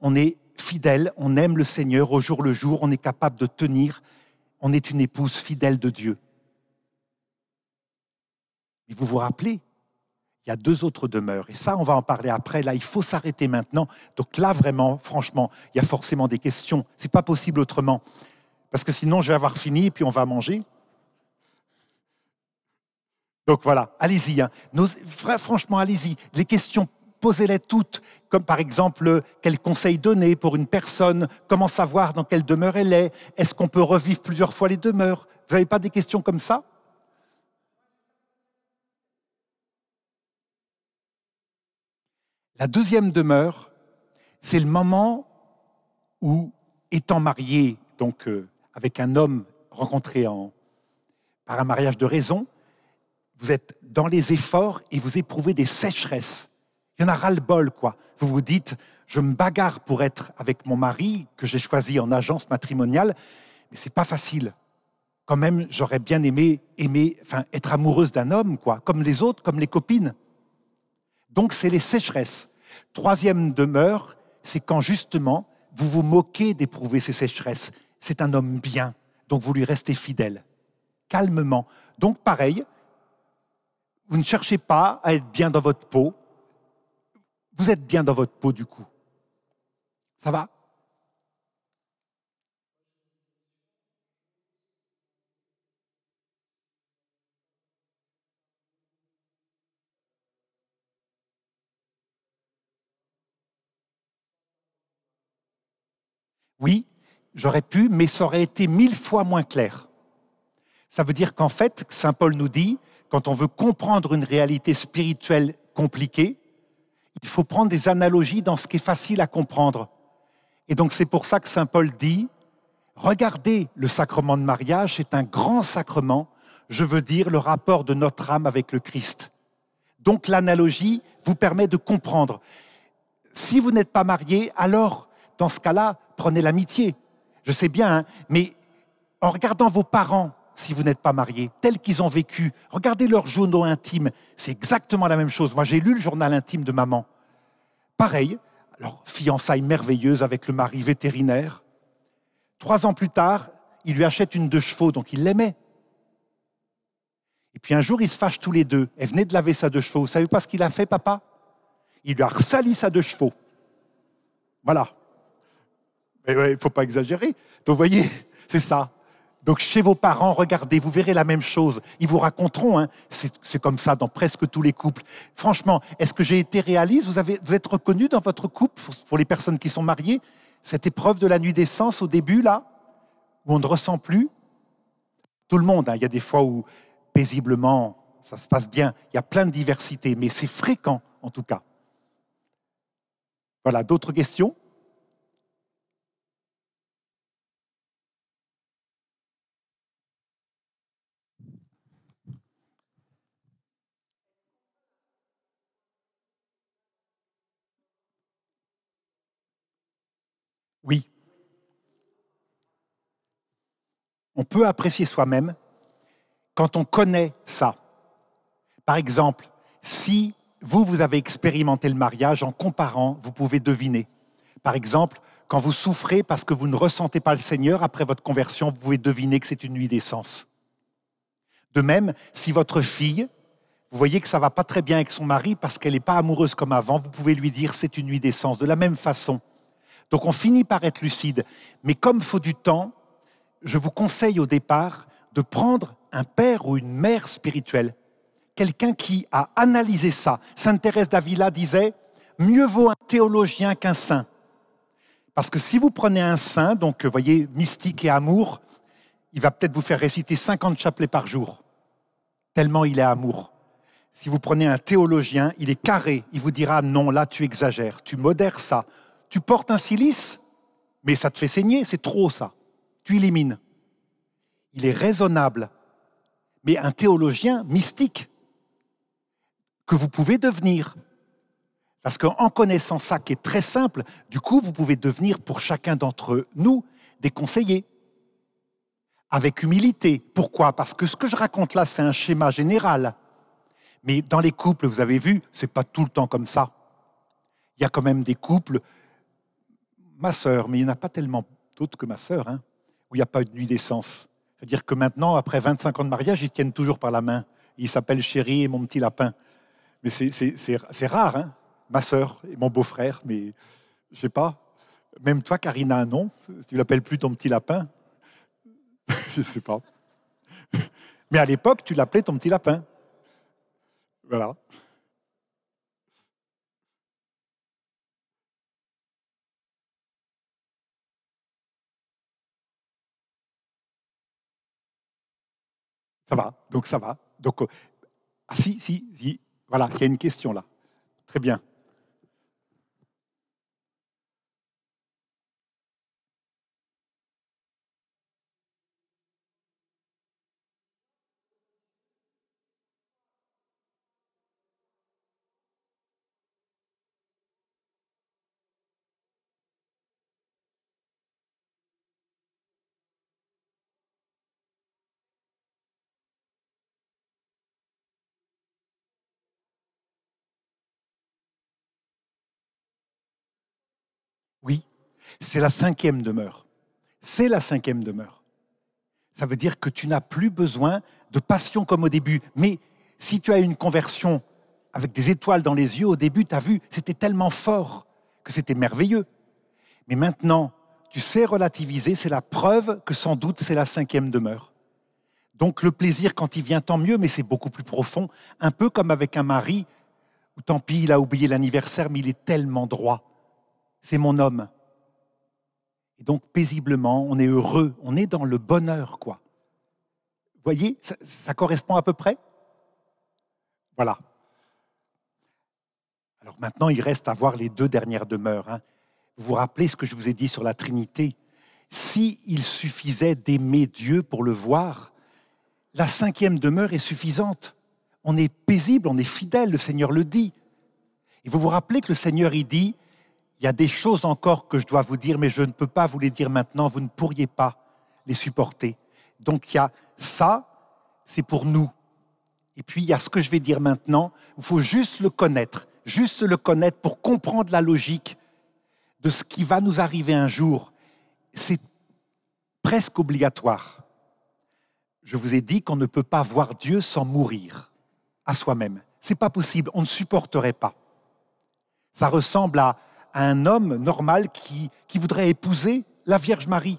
On est fidèle, on aime le Seigneur au jour le jour, on est capable de tenir, on est une épouse fidèle de Dieu. Mais vous vous rappelez, il y a deux autres demeures, et ça on va en parler après, là il faut s'arrêter maintenant. Donc là vraiment, franchement, il y a forcément des questions, c'est pas possible autrement, parce que sinon je vais avoir fini et puis on va manger. Donc voilà, allez-y. Hein. franchement, allez-y. Les questions, posez-les toutes, comme par exemple, quel conseil donner pour une personne Comment savoir dans quelle demeure elle est Est-ce qu'on peut revivre plusieurs fois les demeures Vous n'avez pas des questions comme ça La deuxième demeure, c'est le moment où, étant marié, donc euh, avec un homme rencontré par un mariage de raison, vous êtes dans les efforts et vous éprouvez des sécheresses. Il y en a ras-le-bol, quoi. Vous vous dites, je me bagarre pour être avec mon mari, que j'ai choisi en agence matrimoniale, mais c'est pas facile. Quand même, j'aurais bien aimé, aimer, enfin, être amoureuse d'un homme, quoi, comme les autres, comme les copines. Donc, c'est les sécheresses. Troisième demeure, c'est quand justement, vous vous moquez d'éprouver ces sécheresses. C'est un homme bien, donc vous lui restez fidèle, calmement. Donc, pareil, vous ne cherchez pas à être bien dans votre peau. Vous êtes bien dans votre peau du coup. Ça va Oui, j'aurais pu, mais ça aurait été mille fois moins clair. Ça veut dire qu'en fait, Saint Paul nous dit, quand on veut comprendre une réalité spirituelle compliquée, il faut prendre des analogies dans ce qui est facile à comprendre. Et donc c'est pour ça que Saint Paul dit, regardez, le sacrement de mariage c'est un grand sacrement, je veux dire le rapport de notre âme avec le Christ. Donc l'analogie vous permet de comprendre. Si vous n'êtes pas marié, alors, dans ce cas-là, prenez l'amitié. Je sais bien, hein, mais en regardant vos parents, si vous n'êtes pas marié, tel qu'ils ont vécu. Regardez leurs journaux intimes, c'est exactement la même chose. Moi, j'ai lu le journal intime de maman. Pareil, alors fiançailles merveilleuses avec le mari vétérinaire. Trois ans plus tard, il lui achète une deux chevaux, donc il l'aimait. Et puis un jour, ils se fâchent tous les deux. Elle venait de laver sa deux chevaux. Vous savez pas ce qu'il a fait, papa Il lui a ressali sa deux chevaux. Voilà. Mais il ne faut pas exagérer. Donc vous voyez, c'est ça. Donc chez vos parents, regardez, vous verrez la même chose. Ils vous raconteront, hein. c'est comme ça dans presque tous les couples. Franchement, est-ce que j'ai été réaliste vous, êtes reconnu dans votre couple, pour les personnes qui sont mariées, cette épreuve de la nuit des au début, là, où on ne ressent plus Tout le monde, hein. il y a des fois où paisiblement, ça se passe bien, il y a plein de diversité, mais c'est fréquent en tout cas. Voilà, d'autres questions on peut apprécier soi-même quand on connaît ça. Par exemple, si vous, vous avez expérimenté le mariage en comparant, vous pouvez deviner. Par exemple, quand vous souffrez parce que vous ne ressentez pas le Seigneur après votre conversion, vous pouvez deviner que c'est une nuit d'essence. De même, si votre fille, vous voyez que ça va pas très bien avec son mari parce qu'elle n'est pas amoureuse comme avant, vous pouvez lui dire c'est une nuit d'essence de la même façon. Donc on finit par être lucide, mais comme faut du temps, je vous conseille au départ de prendre un père ou une mère spirituelle, quelqu'un qui a analysé ça. Sainte Thérèse d'Avila disait, mieux vaut un théologien qu'un saint. Parce que si vous prenez un saint, donc vous euh, voyez, mystique et amour, il va peut-être vous faire réciter 50 chapelets par jour, tellement il est amour. Si vous prenez un théologien, il est carré, il vous dira non, là tu exagères, tu modères ça, tu portes un cilice, mais ça te fait saigner, c'est trop ça tu élimines. Il est raisonnable, mais un théologien mystique que vous pouvez devenir. Parce qu'en connaissant ça qui est très simple, du coup, vous pouvez devenir pour chacun d'entre nous des conseillers. Avec humilité. Pourquoi Parce que ce que je raconte là, c'est un schéma général. Mais dans les couples, vous avez vu, ce n'est pas tout le temps comme ça. Il y a quand même des couples, ma sœur, mais il n'y en a pas tellement d'autres que ma sœur, hein, où il n'y a pas eu de nuit d'essence. C'est-à-dire que maintenant, après 25 ans de mariage, ils tiennent toujours par la main. Ils s'appellent Chéri et mon petit lapin. Mais c'est rare, hein ma sœur et mon beau-frère, mais je sais pas. Même toi, Karina, un nom. Tu l'appelles plus ton petit lapin. je ne sais pas. mais à l'époque, tu l'appelais ton petit lapin. Voilà. Ça va, donc ça va. Donc, euh, ah si, si, si, voilà, il y a une question là. Très bien. C'est la cinquième demeure. C'est la cinquième demeure. Ça veut dire que tu n'as plus besoin de passion comme au début. Mais si tu as une conversion avec des étoiles dans les yeux, au début, tu as vu, c'était tellement fort que c'était merveilleux. Mais maintenant, tu sais relativiser, c'est la preuve que sans doute c'est la cinquième demeure. Donc le plaisir, quand il vient, tant mieux, mais c'est beaucoup plus profond, un peu comme avec un mari, où tant pis, il a oublié l'anniversaire, mais il est tellement droit. C'est mon homme donc, paisiblement, on est heureux, on est dans le bonheur, quoi. Vous voyez, ça, correspond à peu près Voilà. Alors maintenant, il reste à voir les deux dernières demeures. Hein. Vous vous rappelez ce que je vous ai dit sur la Trinité Si il suffisait d'aimer Dieu pour le voir, la cinquième demeure est suffisante. On est paisible, on est fidèle, le Seigneur le dit. Et vous vous rappelez que le Seigneur y dit, il y a des choses encore que je dois vous dire, mais je ne peux pas vous les dire maintenant, vous ne pourriez pas les supporter. Donc il y a ça, c'est pour nous. Et puis il y a ce que je vais dire maintenant, il faut juste le connaître, juste le connaître pour comprendre la logique de ce qui va nous arriver un jour. C'est presque obligatoire. Je vous ai dit qu'on ne peut pas voir Dieu sans mourir à soi-même. C'est pas possible, on ne supporterait pas. Ça ressemble à un homme normal qui, qui voudrait épouser la Vierge Marie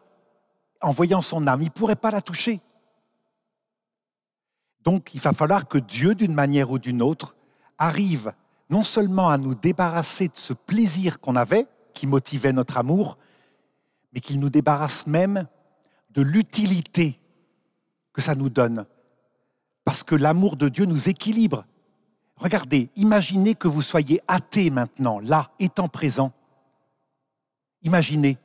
en voyant son âme. Il ne pourrait pas la toucher. Donc il va falloir que Dieu, d'une manière ou d'une autre, arrive non seulement à nous débarrasser de ce plaisir qu'on avait, qui motivait notre amour, mais qu'il nous débarrasse même de l'utilité que ça nous donne. Parce que l'amour de Dieu nous équilibre. Regardez, imaginez que vous soyez athée maintenant, là, étant présent. Imaginez.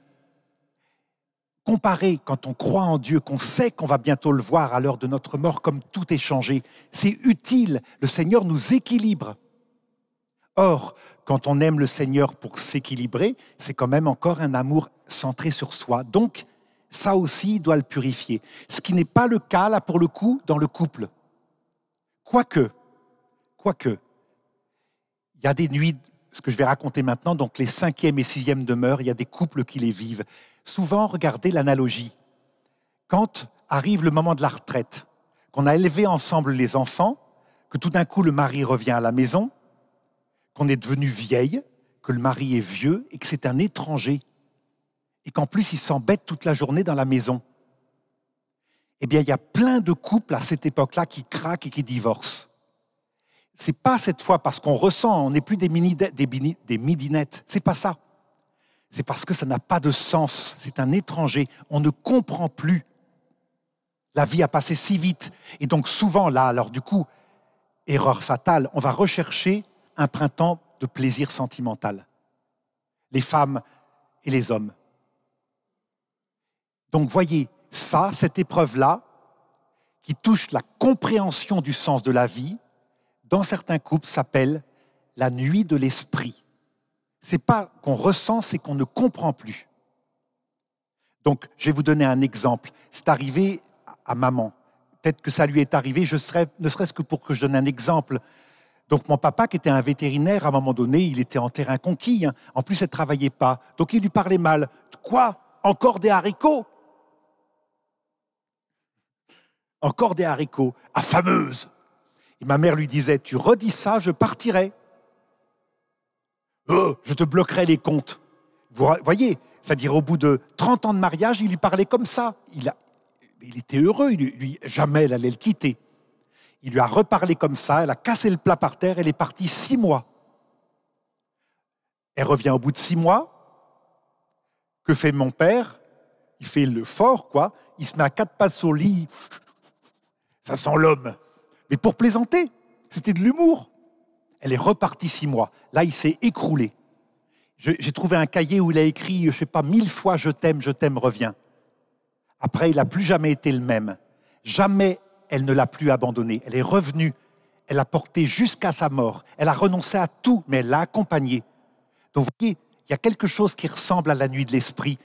Comparer quand on croit en Dieu, qu'on sait qu'on va bientôt le voir à l'heure de notre mort, comme tout est changé. C'est utile, le Seigneur nous équilibre. Or, quand on aime le Seigneur pour s'équilibrer, c'est quand même encore un amour centré sur soi. Donc, ça aussi doit le purifier. Ce qui n'est pas le cas, là, pour le coup, dans le couple. Quoique, Quoique, il y a des nuits, ce que je vais raconter maintenant, donc les cinquième et sixième demeures, il y a des couples qui les vivent. Souvent, regardez l'analogie. Quand arrive le moment de la retraite, qu'on a élevé ensemble les enfants, que tout d'un coup le mari revient à la maison, qu'on est devenu vieille, que le mari est vieux et que c'est un étranger, et qu'en plus il s'embête toute la journée dans la maison. Eh bien, il y a plein de couples à cette époque-là qui craquent et qui divorcent. C'est pas cette fois parce qu'on ressent, on n'est plus des, mini, des, des midinettes. C'est pas ça. C'est parce que ça n'a pas de sens. C'est un étranger. On ne comprend plus. La vie a passé si vite. Et donc souvent, là, alors du coup, erreur fatale, on va rechercher un printemps de plaisir sentimental. Les femmes et les hommes. Donc voyez, ça, cette épreuve-là, qui touche la compréhension du sens de la vie, dans certains couples, s'appelle la nuit de l'esprit. C'est pas qu'on ressent, c'est qu'on ne comprend plus. Donc, je vais vous donner un exemple. C'est arrivé à maman. Peut-être que ça lui est arrivé, je serais, ne serait-ce que pour que je donne un exemple. Donc, mon papa, qui était un vétérinaire, à un moment donné, il était en terrain conquis. Hein. En plus, elle ne travaillait pas. Donc, il lui parlait mal. Quoi Encore des haricots Encore des haricots. à ah, fameuse et ma mère lui disait, tu redis ça, je partirai. Oh, je te bloquerai les comptes. Vous voyez, c'est-à-dire au bout de 30 ans de mariage, il lui parlait comme ça. Il, était heureux, lui, jamais elle allait le quitter. Il lui a reparlé comme ça, elle a cassé le plat par terre, elle est partie six mois. Elle revient au bout de six mois. Que fait mon père Il fait le fort, quoi. Il se met à quatre pattes au lit. Ça sent l'homme mais pour plaisanter. C'était de l'humour. Elle est repartie six mois. Là, il s'est écroulé. J'ai trouvé un cahier où il a écrit, je ne sais pas, mille fois Je t'aime, je t'aime, reviens. Après, il n'a plus jamais été le même. Jamais elle ne l'a plus abandonné. Elle est revenue. Elle l'a porté jusqu'à sa mort. Elle a renoncé à tout, mais elle l'a accompagné. Donc, vous voyez, il y a quelque chose qui ressemble à la nuit de l'esprit.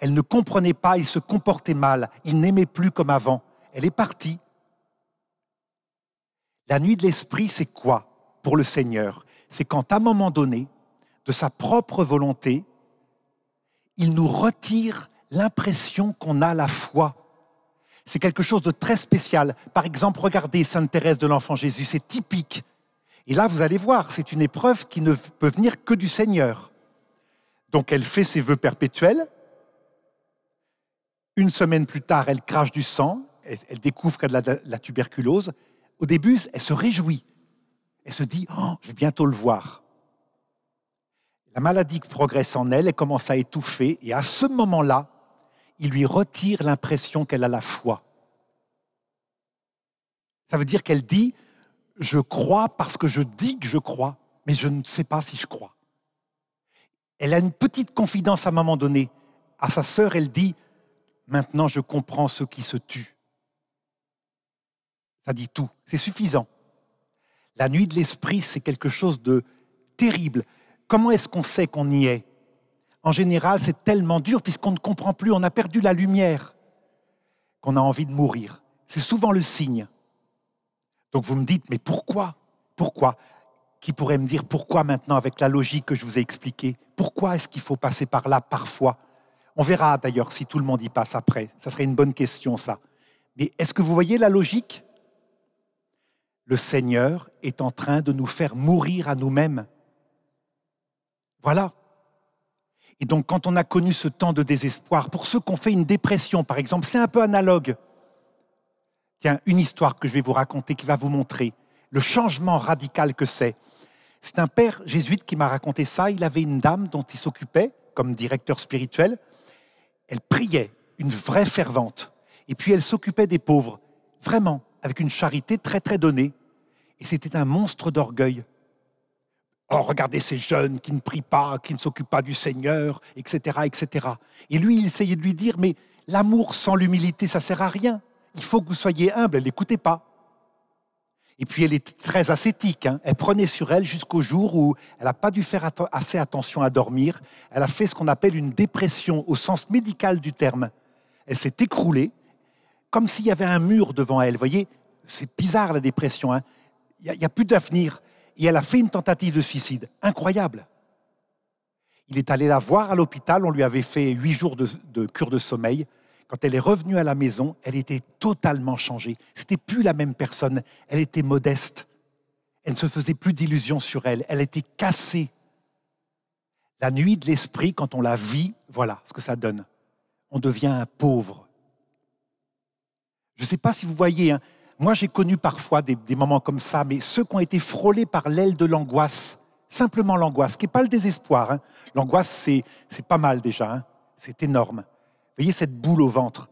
Elle ne comprenait pas, il se comportait mal, il n'aimait plus comme avant. Elle est partie, la nuit de l'esprit, c'est quoi pour le Seigneur C'est quand à un moment donné, de sa propre volonté, il nous retire l'impression qu'on a la foi. C'est quelque chose de très spécial. Par exemple, regardez Sainte Thérèse de l'Enfant Jésus, c'est typique. Et là, vous allez voir, c'est une épreuve qui ne peut venir que du Seigneur. Donc elle fait ses vœux perpétuels. Une semaine plus tard, elle crache du sang, elle, découvre qu'elle a de la tuberculose. Au début, elle se réjouit. Elle se dit oh, Je vais bientôt le voir. La maladie progresse en elle, elle commence à étouffer, et à ce moment-là, il lui retire l'impression qu'elle a la foi. Ça veut dire qu'elle dit Je crois parce que je dis que je crois, mais je ne sais pas si je crois. Elle a une petite confidence à un moment donné. À sa sœur, elle dit Maintenant, je comprends ceux qui se tuent. Ça dit tout, c'est suffisant. La nuit de l'esprit, c'est quelque chose de terrible. Comment est-ce qu'on sait qu'on y est En général, c'est tellement dur puisqu'on ne comprend plus, on a perdu la lumière, qu'on a envie de mourir. C'est souvent le signe. Donc vous me dites, mais pourquoi Pourquoi Qui pourrait me dire pourquoi maintenant avec la logique que je vous ai expliquée Pourquoi est-ce qu'il faut passer par là parfois On verra d'ailleurs si tout le monde y passe après. Ça serait une bonne question, ça. Mais est-ce que vous voyez la logique le Seigneur est en train de nous faire mourir à nous-mêmes. Voilà. Et donc quand on a connu ce temps de désespoir, pour ceux qui ont fait une dépression par exemple, c'est un peu analogue. Tiens, une histoire que je vais vous raconter qui va vous montrer le changement radical que c'est. C'est un père jésuite qui m'a raconté ça. Il avait une dame dont il s'occupait comme directeur spirituel. Elle priait, une vraie fervente. Et puis elle s'occupait des pauvres, vraiment, avec une charité très très donnée. Et c'était un monstre d'orgueil. Oh, regardez ces jeunes qui ne prient pas, qui ne s'occupent pas du Seigneur, etc., etc. Et lui, il essayait de lui dire, mais l'amour sans l'humilité, ça sert à rien. Il faut que vous soyez humble, elle n'écoutait pas. Et puis elle était très ascétique, hein. elle prenait sur elle jusqu'au jour où elle n'a pas dû faire assez attention à dormir, elle a fait ce qu'on appelle une dépression au sens médical du terme. Elle s'est écroulée, comme s'il y avait un mur devant elle. Vous voyez, c'est bizarre la dépression, hein il n'y a, plus d'avenir. Et elle a fait une tentative de suicide. Incroyable. Il est allé la voir à l'hôpital, on lui avait fait huit jours de, cure de sommeil. Quand elle est revenue à la maison, elle était totalement changée. C'était plus la même personne. Elle était modeste. Elle ne se faisait plus d'illusions sur elle. Elle était cassée. La nuit de l'esprit, quand on la vit, voilà ce que ça donne. On devient un pauvre. Je ne sais pas si vous voyez, hein, moi, j'ai connu parfois des, moments comme ça, mais ceux qui ont été frôlés par l'aile de l'angoisse, simplement l'angoisse, qui n'est pas le désespoir. Hein. L'angoisse, c'est, pas mal déjà, hein. c'est énorme. Voyez cette boule au ventre.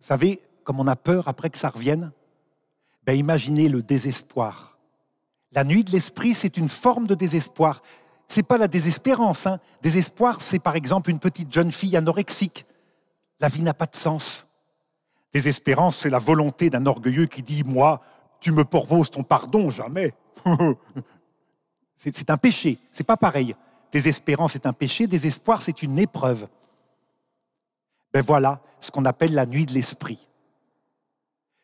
Vous savez, comme on a peur après que ça revienne, ben imaginez le désespoir. La nuit de l'esprit, c'est une forme de désespoir. C'est pas la désespérance. Hein. Désespoir, c'est par exemple une petite jeune fille anorexique. La vie n'a pas de sens. Désespérance, c'est la volonté d'un orgueilleux qui dit Moi, tu me proposes ton pardon, jamais. c'est un péché, c'est pas pareil. Désespérance c'est un péché, désespoir c'est une épreuve. Ben voilà ce qu'on appelle la nuit de l'esprit.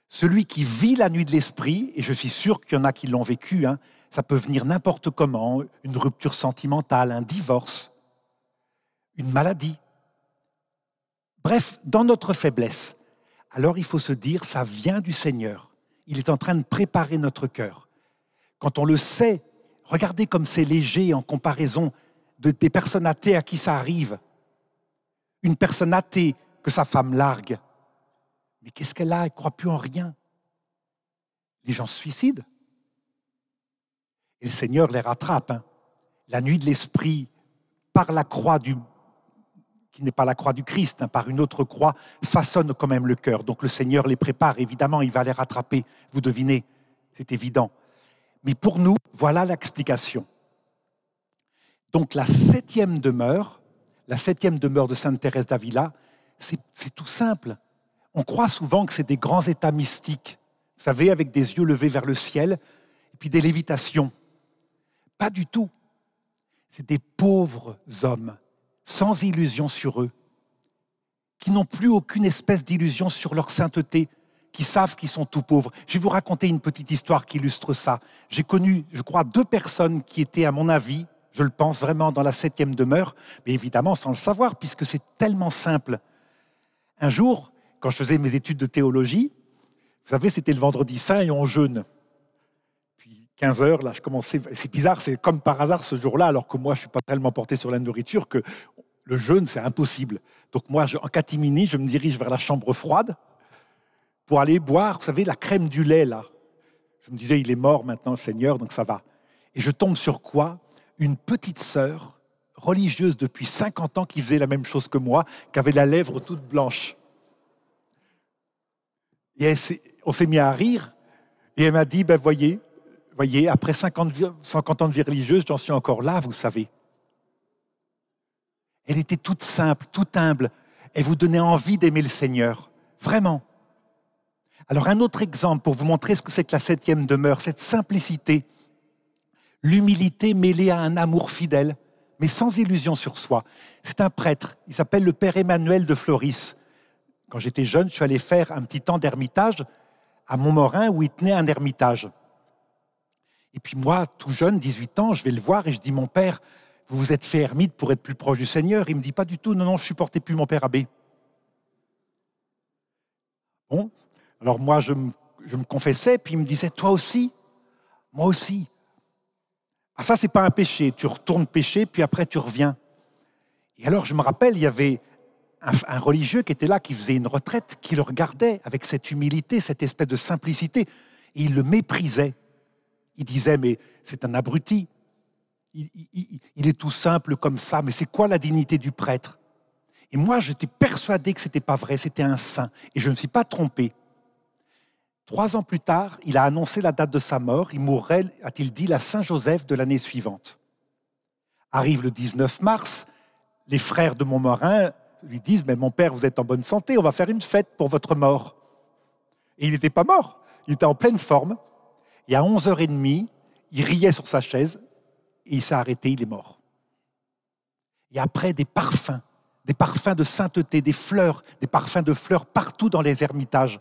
Celui qui vit la nuit de l'esprit, et je suis sûr qu'il y en a qui l'ont vécu, hein, ça peut venir n'importe comment, une rupture sentimentale, un divorce, une maladie. Bref, dans notre faiblesse, alors il faut se dire, ça vient du Seigneur. Il est en train de préparer notre cœur. Quand on le sait, regardez comme c'est léger en comparaison de, des personnes athées à qui ça arrive. Une personne athée que sa femme largue. Mais qu'est-ce qu'elle a Elle ne croit plus en rien. Les gens se suicident. Et le Seigneur les rattrape. Hein. La nuit de l'esprit, par la croix du qui n'est pas la croix du Christ, hein, par une autre croix, façonne quand même le cœur. Donc le Seigneur les prépare, évidemment, il va les rattraper, vous devinez, c'est évident. Mais pour nous, voilà l'explication. Donc la septième demeure, la septième demeure de Sainte Thérèse d'Avila, c'est tout simple. On croit souvent que c'est des grands états mystiques, vous savez, avec des yeux levés vers le ciel, et puis des lévitations. Pas du tout. C'est des pauvres hommes sans illusion sur eux, qui n'ont plus aucune espèce d'illusion sur leur sainteté, qui savent qu'ils sont tout pauvres. Je vais vous raconter une petite histoire qui illustre ça. J'ai connu, je crois, deux personnes qui étaient, à mon avis, je le pense vraiment, dans la septième demeure, mais évidemment sans le savoir, puisque c'est tellement simple. Un jour, quand je faisais mes études de théologie, vous savez, c'était le vendredi saint et on jeûne. 15 heures, là, je commençais. C'est bizarre, c'est comme par hasard ce jour-là, alors que moi, je suis pas tellement porté sur la nourriture que le jeûne, c'est impossible. Donc moi, je, en catimini, je me dirige vers la chambre froide pour aller boire, vous savez, la crème du lait là. Je me disais, il est mort maintenant, Seigneur, donc ça va. Et je tombe sur quoi Une petite sœur religieuse depuis 50 ans qui faisait la même chose que moi, qui avait la lèvre toute blanche. Et on s'est mis à rire. Et elle m'a dit, ben voyez, voyez, après 50, ans de vie religieuse, j'en suis encore là, vous savez. Elle était toute simple, toute humble. Elle vous donnait envie d'aimer le Seigneur. Vraiment. Alors un autre exemple pour vous montrer ce que c'est que la septième demeure, cette simplicité, l'humilité mêlée à un amour fidèle, mais sans illusion sur soi. C'est un prêtre, il s'appelle le Père Emmanuel de Floris. Quand j'étais jeune, je suis allé faire un petit temps d'ermitage à Montmorin où il tenait un ermitage. Et puis moi, tout jeune, 18 ans, je vais le voir et je dis, mon père, vous vous êtes fait ermite pour être plus proche du Seigneur. Il me dit, pas du tout, non, non, je supportais plus mon père abbé. Bon, alors moi, je me, confessais, puis il me disait, toi aussi, moi aussi. Ah ça, c'est pas un péché, tu retournes péché, puis après tu reviens. Et alors, je me rappelle, il y avait un, un religieux qui était là, qui faisait une retraite, qui le regardait avec cette humilité, cette espèce de simplicité, et il le méprisait il disait, mais c'est un abruti. Il, est tout simple comme ça, mais c'est quoi la dignité du prêtre Et moi, j'étais persuadé que ce n'était pas vrai, c'était un saint. Et je ne me suis pas trompé. Trois ans plus tard, il a annoncé la date de sa mort. Il mourrait, a-t-il dit, la Saint-Joseph de l'année suivante. Arrive le 19 mars, les frères de Montmorin lui disent, mais mon père, vous êtes en bonne santé, on va faire une fête pour votre mort. Et il n'était pas mort, il était en pleine forme. Et à 11h30, il riait sur sa chaise et il s'est arrêté, il est mort. Et après, des parfums, des parfums de sainteté, des fleurs, des parfums de fleurs partout dans les ermitages.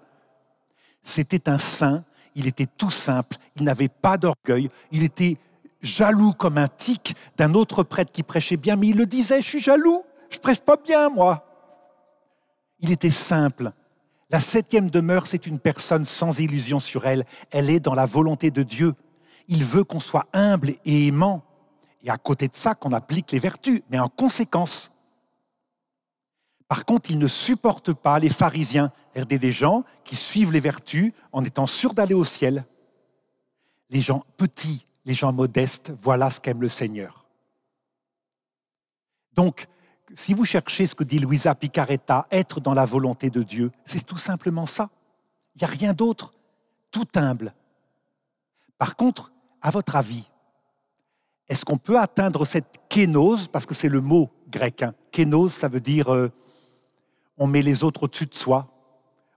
C'était un saint, il était tout simple, il n'avait pas d'orgueil, il était jaloux comme un tic d'un autre prêtre qui prêchait bien, mais il le disait, je suis jaloux, je prêche pas bien, moi. Il était simple, la septième demeure, c'est une personne sans illusion sur elle. Elle est dans la volonté de Dieu. Il veut qu'on soit humble et aimant. Et à côté de ça, qu'on applique les vertus, mais en conséquence. Par contre, il ne supporte pas les pharisiens, cest des gens qui suivent les vertus en étant sûrs d'aller au ciel. Les gens petits, les gens modestes, voilà ce qu'aime le Seigneur. Donc, si vous cherchez ce que dit Luisa Picaretta, être dans la volonté de Dieu, c'est tout simplement ça. Il n'y a rien d'autre. Tout humble. Par contre, à votre avis, est-ce qu'on peut atteindre cette kénose, parce que c'est le mot grec, hein. kénose, ça veut dire euh, on met les autres au-dessus de soi,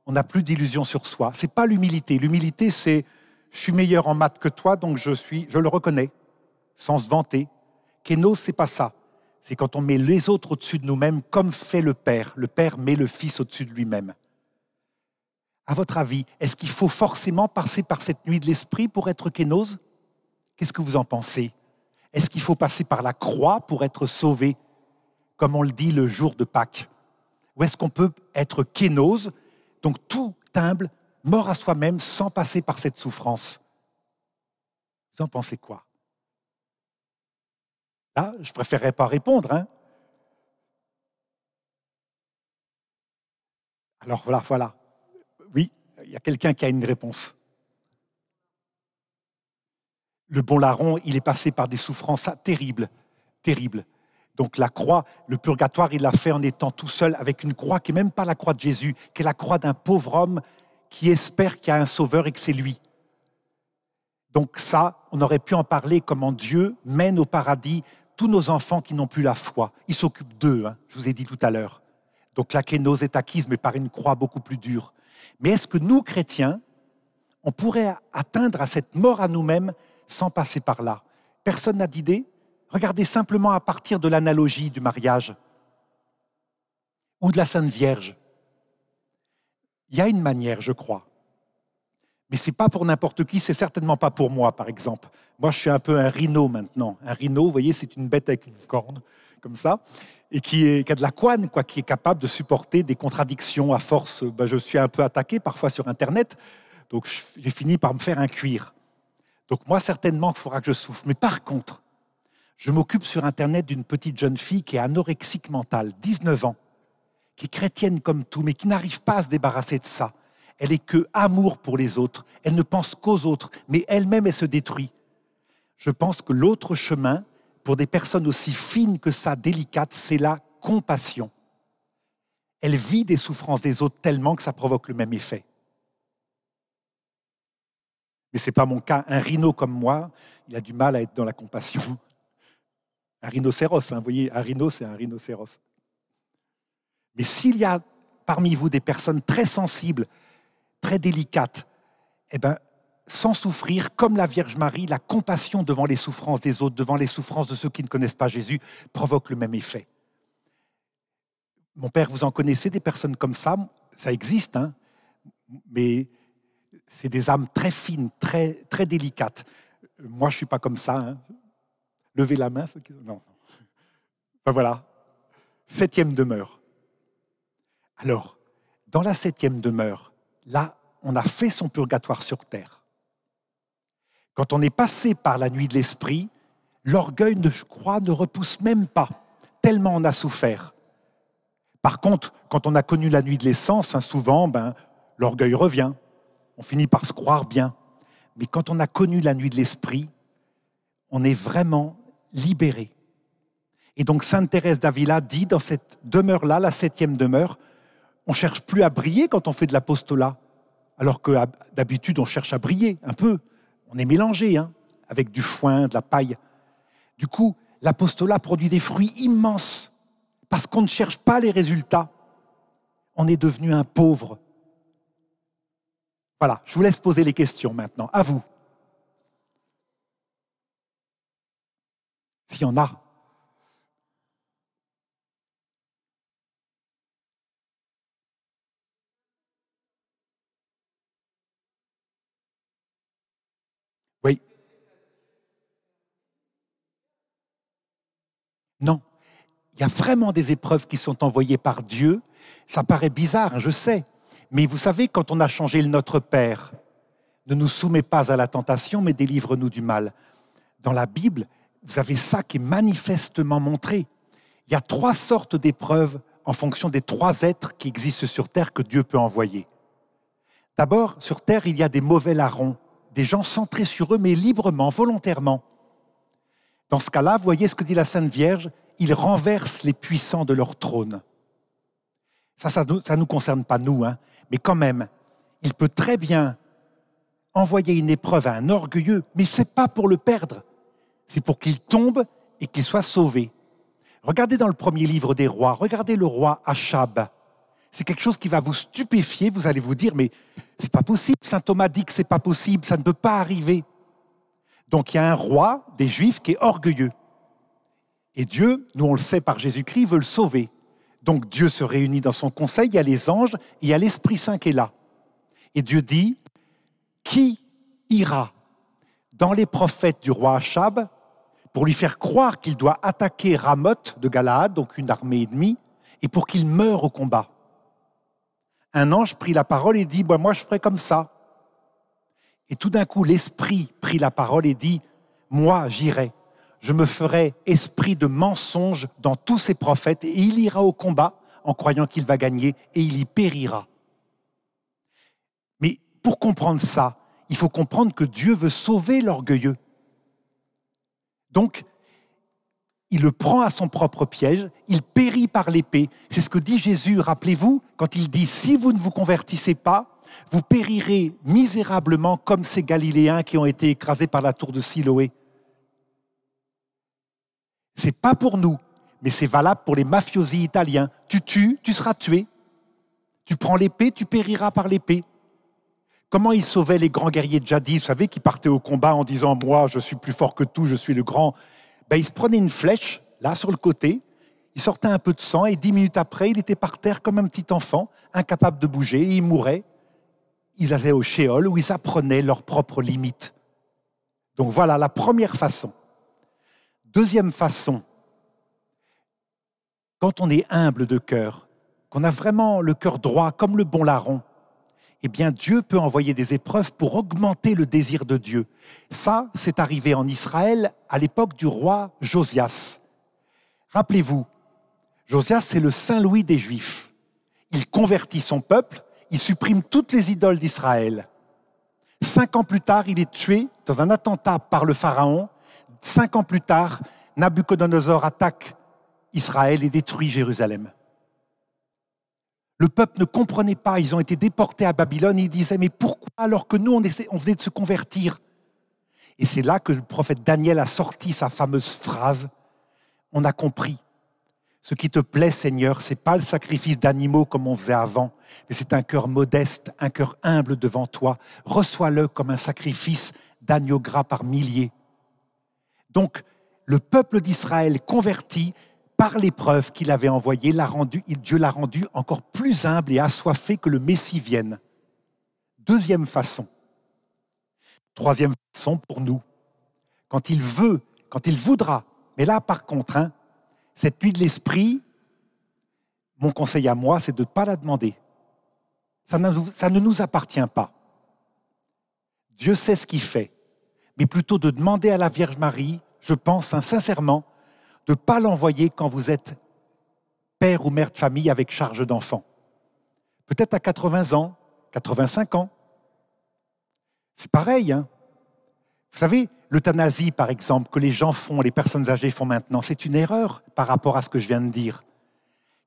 on n'a plus d'illusion sur soi. n'est pas l'humilité. L'humilité, c'est je suis meilleur en maths que toi, donc je suis, je le reconnais, sans se vanter. Kénose, c'est pas ça c'est quand on met les autres au-dessus de nous-mêmes, comme fait le Père. Le Père met le Fils au-dessus de lui-même. À votre avis, est-ce qu'il faut forcément passer par cette nuit de l'esprit pour être kénose Qu'est-ce que vous en pensez Est-ce qu'il faut passer par la croix pour être sauvé, comme on le dit le jour de Pâques Ou est-ce qu'on peut être kénose, donc tout humble, mort à soi-même, sans passer par cette souffrance Vous en pensez quoi Là, ah, je préférerais pas répondre. Hein. Alors voilà, voilà. Oui, il y a quelqu'un qui a une réponse. Le bon larron, il est passé par des souffrances terribles, terribles. Donc la croix, le purgatoire, il l'a fait en étant tout seul avec une croix qui n'est même pas la croix de Jésus, qui est la croix d'un pauvre homme qui espère qu'il y a un sauveur et que c'est lui. Donc ça, on aurait pu en parler comment Dieu mène au paradis tous nos enfants qui n'ont plus la foi. Ils s'occupent d'eux, hein. je vous ai dit tout à l'heure. Donc la nos est acquise, mais par une croix beaucoup plus dure. Mais est-ce que nous, chrétiens, on pourrait atteindre à cette mort à nous-mêmes sans passer par là Personne n'a d'idée Regardez simplement à partir de l'analogie du mariage ou de la Sainte Vierge. Il y a une manière, je crois, mais ce n'est pas pour n'importe qui, c'est certainement pas pour moi, par exemple. Moi, je suis un peu un rhino maintenant. Un rhino, vous voyez, c'est une bête avec une corne, comme ça, et qui, a de la couane, quoi, qui est capable de supporter des contradictions à force. Ben, je suis un peu attaqué parfois sur Internet, donc j'ai fini par me faire un cuir. Donc moi, certainement, il faudra que je souffre. Mais par contre, je m'occupe sur Internet d'une petite jeune fille qui est anorexique mentale, 19 ans, qui est chrétienne comme tout, mais qui n'arrive pas à se débarrasser de ça elle est que amour pour les autres. Elle ne pense qu'aux autres, mais elle-même, elle se détruit. Je pense que l'autre chemin, pour des personnes aussi fines que ça, délicates, c'est la compassion. Elle vit des souffrances des autres tellement que ça provoque le même effet. Mais ce n'est pas mon cas. Un rhino comme moi, il a du mal à être dans la compassion. Un rhinocéros, hein, vous voyez, un rhino, c'est un rhinocéros. Mais s'il y a parmi vous des personnes très sensibles très délicate, eh ben, sans souffrir, comme la Vierge Marie, la compassion devant les souffrances des autres, devant les souffrances de ceux qui ne connaissent pas Jésus, provoque le même effet. Mon père, vous en connaissez des personnes comme ça, ça existe, hein, mais c'est des âmes très fines, très, très délicates. Moi, je ne suis pas comme ça. Hein. Levez la main, ceux qui... Non. Ben voilà. Septième demeure. Alors, dans la septième demeure, là, on a fait son purgatoire sur terre. Quand on est passé par la nuit de l'esprit, l'orgueil, je crois, ne repousse même pas, tellement on a souffert. Par contre, quand on a connu la nuit de l'essence, hein, souvent, ben, l'orgueil revient. On finit par se croire bien. Mais quand on a connu la nuit de l'esprit, on est vraiment libéré. Et donc Sainte Thérèse d'Avila dit dans cette demeure-là, la septième demeure, on cherche plus à briller quand on fait de l'apostolat, alors que d'habitude on cherche à briller un peu. On est mélangé, hein, avec du foin, de la paille. Du coup, l'apostolat produit des fruits immenses parce qu'on ne cherche pas les résultats. On est devenu un pauvre. Voilà, je vous laisse poser les questions maintenant. À vous. S'il y en a. Non. Il y a vraiment des épreuves qui sont envoyées par Dieu. Ça paraît bizarre, hein, je sais. Mais vous savez, quand on a changé le Notre Père, ne nous soumets pas à la tentation, mais délivre-nous du mal. Dans la Bible, vous avez ça qui est manifestement montré. Il y a trois sortes d'épreuves en fonction des trois êtres qui existent sur Terre que Dieu peut envoyer. D'abord, sur Terre, il y a des mauvais larrons, des gens centrés sur eux, mais librement, volontairement. Dans ce cas-là, voyez ce que dit la Sainte Vierge, il renverse les puissants de leur trône. Ça, ça ne nous concerne pas, nous, hein. mais quand même, il peut très bien envoyer une épreuve à un orgueilleux, mais ce n'est pas pour le perdre, c'est pour qu'il tombe et qu'il soit sauvé. Regardez dans le premier livre des rois, regardez le roi Achab. C'est quelque chose qui va vous stupéfier, vous allez vous dire, mais c'est pas possible, saint Thomas dit que c'est pas possible, ça ne peut pas arriver. Donc il y a un roi des Juifs qui est orgueilleux. Et Dieu, nous on le sait par Jésus-Christ, veut le sauver. Donc Dieu se réunit dans son conseil, il y a les anges, il y a l'Esprit Saint qui est là. Et Dieu dit, qui ira dans les prophètes du roi Achab pour lui faire croire qu'il doit attaquer Ramoth de Galaad, donc une armée ennemie, et pour qu'il meure au combat Un ange prit la parole et dit, moi je ferai comme ça. Et tout d'un coup, l'Esprit prit la parole et dit, Moi j'irai, je me ferai esprit de mensonge dans tous ces prophètes, et il ira au combat en croyant qu'il va gagner, et il y périra. Mais pour comprendre ça, il faut comprendre que Dieu veut sauver l'orgueilleux. Donc, il le prend à son propre piège, il périt par l'épée. C'est ce que dit Jésus, rappelez-vous, quand il dit, si vous ne vous convertissez pas, vous périrez misérablement comme ces Galiléens qui ont été écrasés par la tour de Siloé. C'est pas pour nous, mais c'est valable pour les mafiosi italiens. Tu tues, tu seras tué. Tu prends l'épée, tu périras par l'épée. Comment ils sauvaient les grands guerriers de vous savez, qui partaient au combat en disant Moi, je suis plus fort que tout, je suis le grand. Ben, ils se prenaient une flèche, là, sur le côté, ils sortaient un peu de sang et dix minutes après, il était par terre comme un petit enfant, incapable de bouger, et il mourait ils allaient au Sheol où ils apprenaient leurs propres limites. Donc voilà la première façon. Deuxième façon, quand on est humble de cœur, qu'on a vraiment le cœur droit comme le bon larron, eh bien Dieu peut envoyer des épreuves pour augmenter le désir de Dieu. Ça, c'est arrivé en Israël à l'époque du roi Josias. Rappelez-vous, Josias, c'est le Saint Louis des Juifs. Il convertit son peuple il supprime toutes les idoles d'Israël. Cinq ans plus tard, il est tué dans un attentat par le Pharaon. Cinq ans plus tard, Nabuchodonosor attaque Israël et détruit Jérusalem. Le peuple ne comprenait pas, ils ont été déportés à Babylone, ils disaient, mais pourquoi alors que nous, on, on venait de se convertir Et c'est là que le prophète Daniel a sorti sa fameuse phrase, on a compris ce qui te plaît, Seigneur, c'est pas le sacrifice d'animaux comme on faisait avant, mais c'est un cœur modeste, un cœur humble devant toi. Reçois-le comme un sacrifice d'agneau gras par milliers. Donc, le peuple d'Israël converti par l'épreuve qu'il avait envoyée, Dieu l'a rendu encore plus humble et assoiffé que le Messie vienne. Deuxième façon. Troisième façon pour nous. Quand il veut, quand il voudra, mais là par contre, hein, cette nuit de l'esprit, mon conseil à moi, c'est de ne pas la demander. Ça ne nous appartient pas. Dieu sait ce qu'il fait, mais plutôt de demander à la Vierge Marie, je pense hein, sincèrement, de ne pas l'envoyer quand vous êtes père ou mère de famille avec charge d'enfant. Peut-être à 80 ans, 85 ans. C'est pareil, hein vous savez, l'euthanasie, par exemple, que les gens font, les personnes âgées font maintenant, c'est une erreur par rapport à ce que je viens de dire.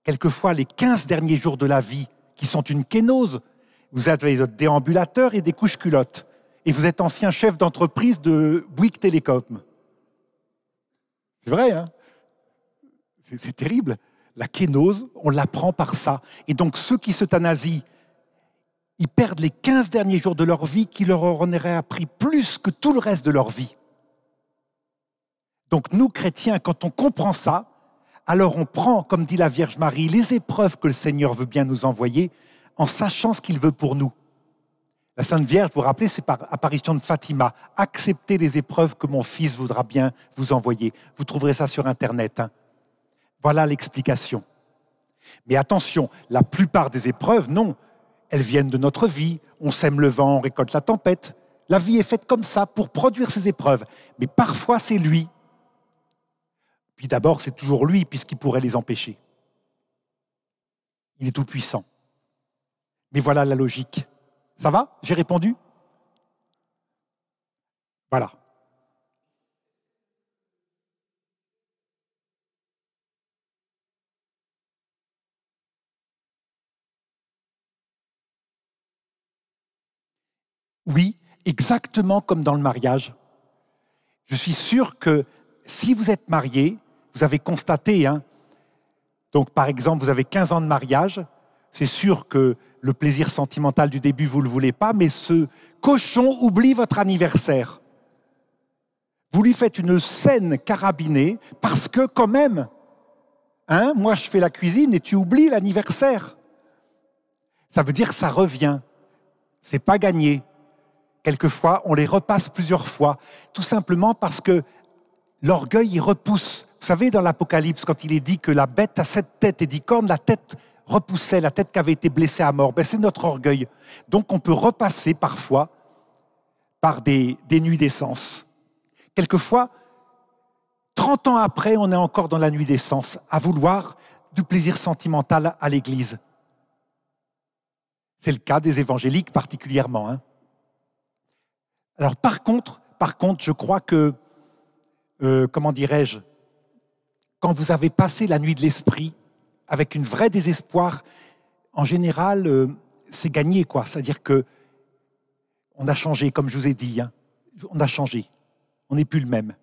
Quelquefois, les 15 derniers jours de la vie, qui sont une kénose, vous avez des déambulateurs et des couches-culottes, et vous êtes ancien chef d'entreprise de Bouygues Télécom. C'est vrai, hein C'est terrible. La kénose, on l'apprend par ça. Et donc, ceux qui s'euthanasient, ils perdent les 15 derniers jours de leur vie qui leur en auraient appris plus que tout le reste de leur vie. Donc nous, chrétiens, quand on comprend ça, alors on prend, comme dit la Vierge Marie, les épreuves que le Seigneur veut bien nous envoyer en sachant ce qu'il veut pour nous. La Sainte Vierge, vous vous rappelez, c'est par apparition de Fatima. Acceptez les épreuves que mon fils voudra bien vous envoyer. Vous trouverez ça sur Internet. Hein. Voilà l'explication. Mais attention, la plupart des épreuves, non, elles viennent de notre vie. On sème le vent, on récolte la tempête. La vie est faite comme ça pour produire ses épreuves. Mais parfois, c'est lui. Puis d'abord, c'est toujours lui, puisqu'il pourrait les empêcher. Il est tout-puissant. Mais voilà la logique. Ça va J'ai répondu Voilà. Oui, exactement comme dans le mariage. Je suis sûr que si vous êtes marié, vous avez constaté, hein, donc par exemple, vous avez 15 ans de mariage, c'est sûr que le plaisir sentimental du début, vous ne le voulez pas, mais ce cochon oublie votre anniversaire. Vous lui faites une scène carabinée parce que quand même, hein, moi je fais la cuisine et tu oublies l'anniversaire. Ça veut dire que ça revient. C'est pas gagné quelquefois, on les repasse plusieurs fois, tout simplement parce que l'orgueil y repousse. Vous savez, dans l'Apocalypse, quand il est dit que la bête a sept têtes et dix cornes, la tête repoussait, la tête qui avait été blessée à mort, ben, c'est notre orgueil. Donc on peut repasser parfois par des, nuits d'essence. Quelquefois, 30 ans après, on est encore dans la nuit d'essence, à vouloir du plaisir sentimental à l'Église. C'est le cas des évangéliques particulièrement. Hein. Alors par contre, par contre, je crois que, euh, comment dirais-je, quand vous avez passé la nuit de l'esprit avec une vraie désespoir, en général, euh, c'est gagné quoi. C'est-à-dire que on a changé, comme je vous ai dit, hein. on a changé, on n'est plus le même.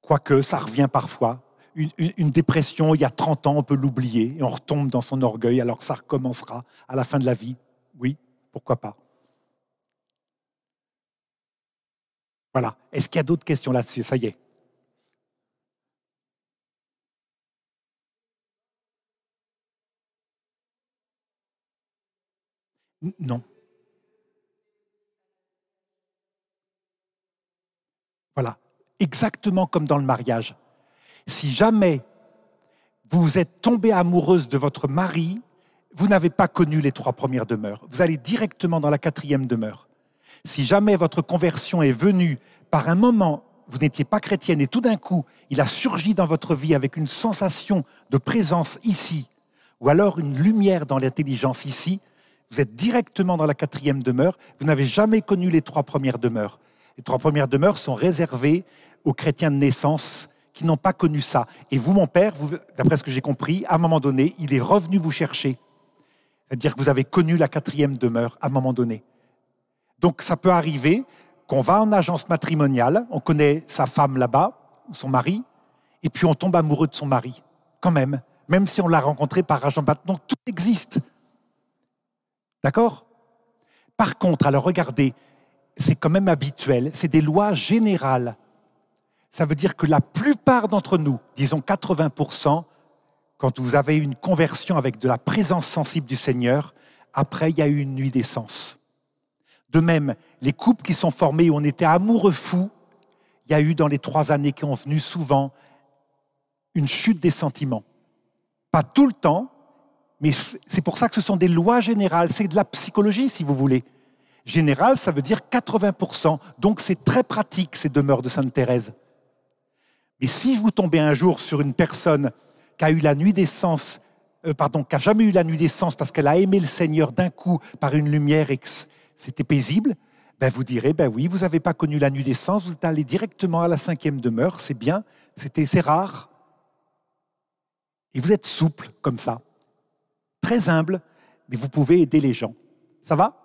Quoique ça revient parfois. Une, dépression, il y a 30 ans, on peut l'oublier et on retombe dans son orgueil alors que ça recommencera à la fin de la vie. Oui, pourquoi pas. Voilà. Est-ce qu'il y a d'autres questions là-dessus Ça y est. Non. Voilà, exactement comme dans le mariage. Si jamais vous êtes tombée amoureuse de votre mari, vous n'avez pas connu les trois premières demeures. Vous allez directement dans la quatrième demeure. Si jamais votre conversion est venue par un moment, vous n'étiez pas chrétienne et tout d'un coup, il a surgi dans votre vie avec une sensation de présence ici, ou alors une lumière dans l'intelligence ici, vous êtes directement dans la quatrième demeure, vous n'avez jamais connu les trois premières demeures. Les trois premières demeures sont réservées aux chrétiens de naissance qui n'ont pas connu ça. Et vous, mon père, d'après ce que j'ai compris, à un moment donné, il est revenu vous chercher. C'est-à-dire que vous avez connu la quatrième demeure à un moment donné. Donc ça peut arriver qu'on va en agence matrimoniale, on connaît sa femme là-bas, son mari, et puis on tombe amoureux de son mari, quand même, même si on l'a rencontré par agent maintenant, tout existe. D'accord Par contre, alors regardez, c'est quand même habituel, c'est des lois générales. Ça veut dire que la plupart d'entre nous, disons 80%, quand vous avez une conversion avec de la présence sensible du Seigneur, après il y a eu une nuit d'essence. De même, les couples qui sont formés où on était amoureux fous, il y a eu dans les trois années qui ont venu souvent une chute des sentiments. Pas tout le temps, mais c'est pour ça que ce sont des lois générales, c'est de la psychologie si vous voulez. Général, ça veut dire 80%, donc c'est très pratique ces demeures de Sainte Thérèse. Mais si vous tombez un jour sur une personne qui a eu la nuit des sens, euh, pardon, qui a jamais eu la nuit des sens parce qu'elle a aimé le Seigneur d'un coup par une lumière X c'était paisible, ben vous direz, ben oui, vous n'avez pas connu la nuit des sens, vous êtes allé directement à la cinquième demeure, c'est bien, c'était, c'est rare. Et vous êtes souple comme ça, très humble, mais vous pouvez aider les gens. Ça va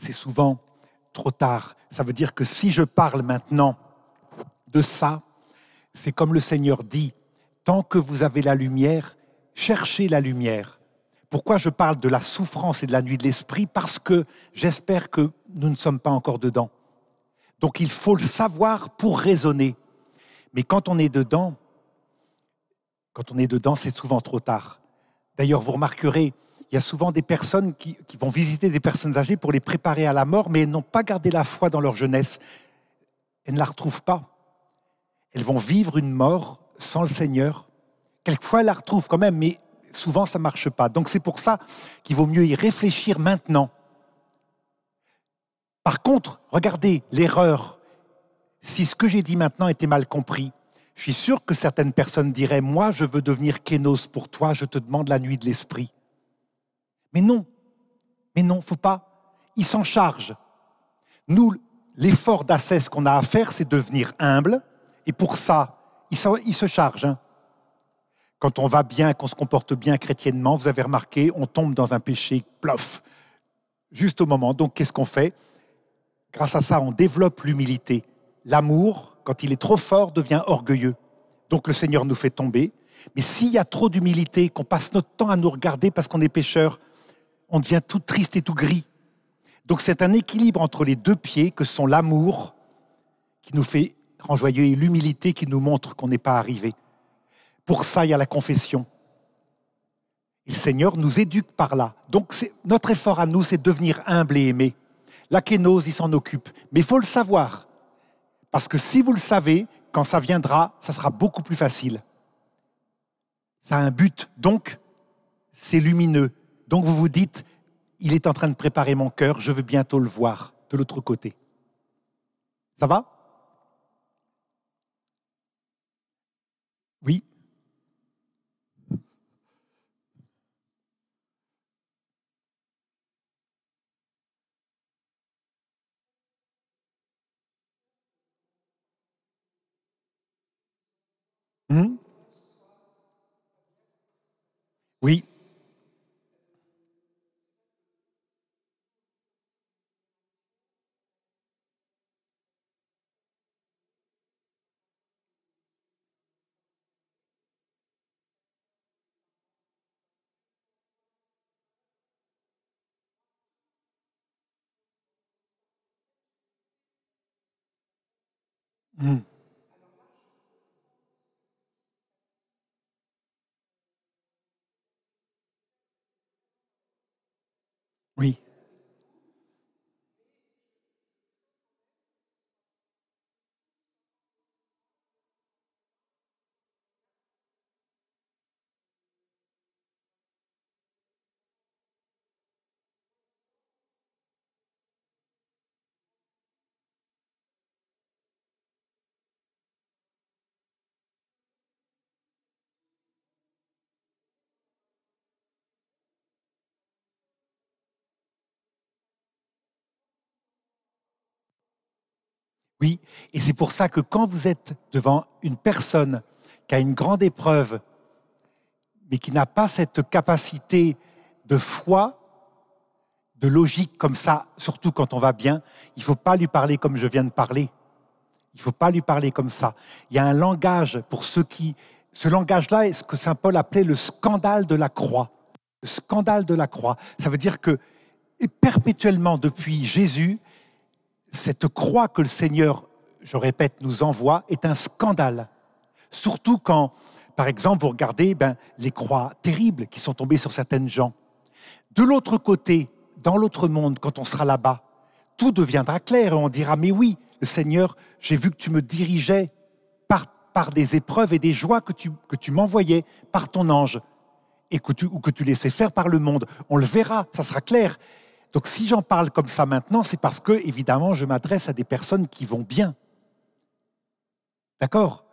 c'est souvent trop tard. Ça veut dire que si je parle maintenant de ça, c'est comme le Seigneur dit, tant que vous avez la lumière, cherchez la lumière. Pourquoi je parle de la souffrance et de la nuit de l'esprit Parce que j'espère que nous ne sommes pas encore dedans. Donc il faut le savoir pour raisonner. Mais quand on est dedans, quand on est dedans, c'est souvent trop tard. D'ailleurs, vous remarquerez, il y a souvent des personnes qui, vont visiter des personnes âgées pour les préparer à la mort, mais elles n'ont pas gardé la foi dans leur jeunesse. Elles ne la retrouvent pas. Elles vont vivre une mort sans le Seigneur. Quelquefois, elles la retrouvent quand même, mais souvent, ça ne marche pas. Donc c'est pour ça qu'il vaut mieux y réfléchir maintenant. Par contre, regardez l'erreur. Si ce que j'ai dit maintenant était mal compris, je suis sûr que certaines personnes diraient, moi, je veux devenir kénos pour toi, je te demande la nuit de l'esprit. Mais non, mais non, faut pas. Il s'en charge. Nous, l'effort d'Assès qu'on a à faire, c'est devenir humble. Et pour ça, il, se charge. Hein. Quand on va bien, qu'on se comporte bien chrétiennement, vous avez remarqué, on tombe dans un péché, plof, juste au moment. Donc qu'est-ce qu'on fait Grâce à ça, on développe l'humilité. L'amour, quand il est trop fort, devient orgueilleux. Donc le Seigneur nous fait tomber. Mais s'il y a trop d'humilité, qu'on passe notre temps à nous regarder parce qu'on est pécheur, on devient tout triste et tout gris. Donc c'est un équilibre entre les deux pieds que sont l'amour qui nous fait grand joyeux et l'humilité qui nous montre qu'on n'est pas arrivé. Pour ça, il y a la confession. le Seigneur nous éduque par là. Donc notre effort à nous, c'est de devenir humble et aimé. La kénose, il s'en occupe. Mais il faut le savoir. Parce que si vous le savez, quand ça viendra, ça sera beaucoup plus facile. Ça a un but. Donc, c'est lumineux. Donc vous vous dites, il est en train de préparer mon cœur, je veux bientôt le voir de l'autre côté. Ça va Oui hmm Oui. Oui. Oui, et c'est pour ça que quand vous êtes devant une personne qui a une grande épreuve, mais qui n'a pas cette capacité de foi, de logique comme ça, surtout quand on va bien, il ne faut pas lui parler comme je viens de parler. Il ne faut pas lui parler comme ça. Il y a un langage pour ceux qui... Ce langage-là est ce que Saint Paul appelait le scandale de la croix. Le scandale de la croix. Ça veut dire que perpétuellement depuis Jésus, cette croix que le Seigneur, je répète, nous envoie est un scandale. Surtout quand, par exemple, vous regardez ben, les croix terribles qui sont tombées sur certaines gens. De l'autre côté, dans l'autre monde, quand on sera là-bas, tout deviendra clair et on dira, mais oui, le Seigneur, j'ai vu que tu me dirigeais par, des épreuves et des joies que tu, m'envoyais par ton ange et que ou que tu laissais faire par le monde. On le verra, ça sera clair. Donc si j'en parle comme ça maintenant, c'est parce que, évidemment, je m'adresse à des personnes qui vont bien. D'accord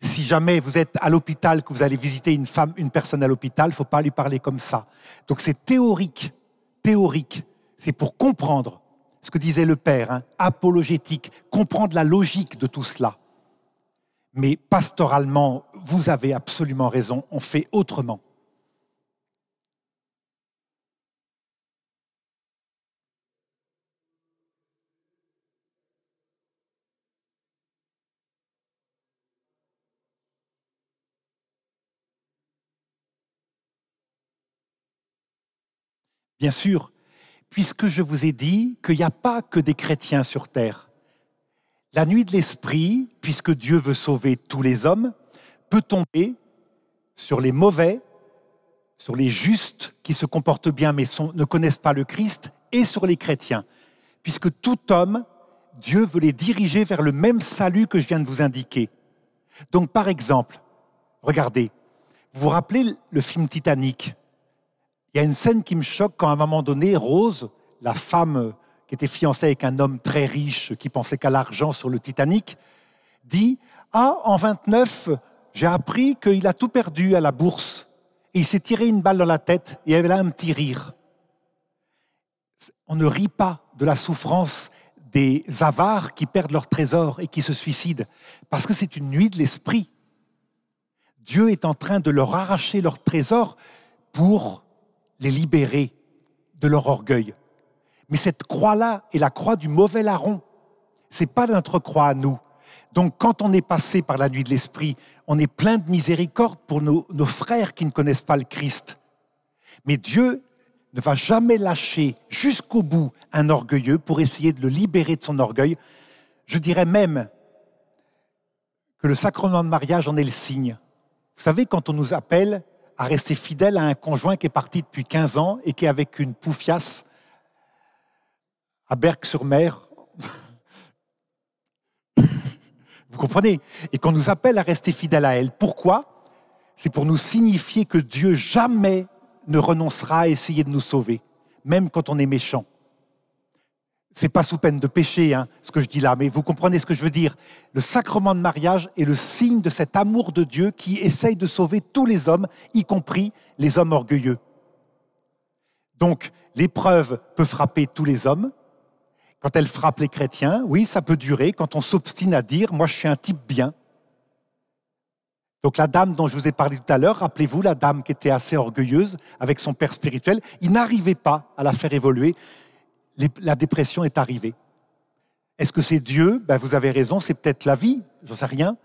Si jamais vous êtes à l'hôpital, que vous allez visiter une femme, une personne à l'hôpital, il ne faut pas lui parler comme ça. Donc c'est théorique, théorique. C'est pour comprendre ce que disait le Père, hein. apologétique, comprendre la logique de tout cela. Mais pastoralement, vous avez absolument raison, on fait autrement. Bien sûr, puisque je vous ai dit qu'il n'y a pas que des chrétiens sur terre. La nuit de l'esprit, puisque Dieu veut sauver tous les hommes, peut tomber sur les mauvais, sur les justes qui se comportent bien mais ne connaissent pas le Christ, et sur les chrétiens, puisque tout homme, Dieu veut les diriger vers le même salut que je viens de vous indiquer. Donc par exemple, regardez, vous vous rappelez le film Titanic il y a une scène qui me choque quand à un moment donné, Rose, la femme qui était fiancée avec un homme très riche qui pensait qu'à l'argent sur le Titanic, dit Ah, en 29, j'ai appris qu'il a tout perdu à la bourse. Et il s'est tiré une balle dans la tête et elle a un petit rire. On ne rit pas de la souffrance des avares qui perdent leur trésor et qui se suicident, parce que c'est une nuit de l'esprit. Dieu est en train de leur arracher leur trésor pour les libérer de leur orgueil. Mais cette croix-là est la croix du mauvais larron. C'est pas notre croix à nous. Donc quand on est passé par la nuit de l'esprit, on est plein de miséricorde pour nos, frères qui ne connaissent pas le Christ. Mais Dieu ne va jamais lâcher jusqu'au bout un orgueilleux pour essayer de le libérer de son orgueil. Je dirais même que le sacrement de mariage en est le signe. Vous savez, quand on nous appelle à rester fidèle à un conjoint qui est parti depuis 15 ans et qui, est avec une poufiasse à Berck-sur-Mer, vous comprenez Et qu'on nous appelle à rester fidèle à elle. Pourquoi C'est pour nous signifier que Dieu jamais ne renoncera à essayer de nous sauver, même quand on est méchant n'est pas sous peine de péché, hein, ce que je dis là, mais vous comprenez ce que je veux dire. Le sacrement de mariage est le signe de cet amour de Dieu qui essaye de sauver tous les hommes, y compris les hommes orgueilleux. Donc, l'épreuve peut frapper tous les hommes. Quand elle frappe les chrétiens, oui, ça peut durer. Quand on s'obstine à dire, moi, je suis un type bien. Donc, la dame dont je vous ai parlé tout à l'heure, rappelez-vous, la dame qui était assez orgueilleuse avec son père spirituel, il n'arrivait pas à la faire évoluer la dépression est arrivée. Est-ce que c'est Dieu ben, Vous avez raison, c'est peut-être la vie, ne sais rien.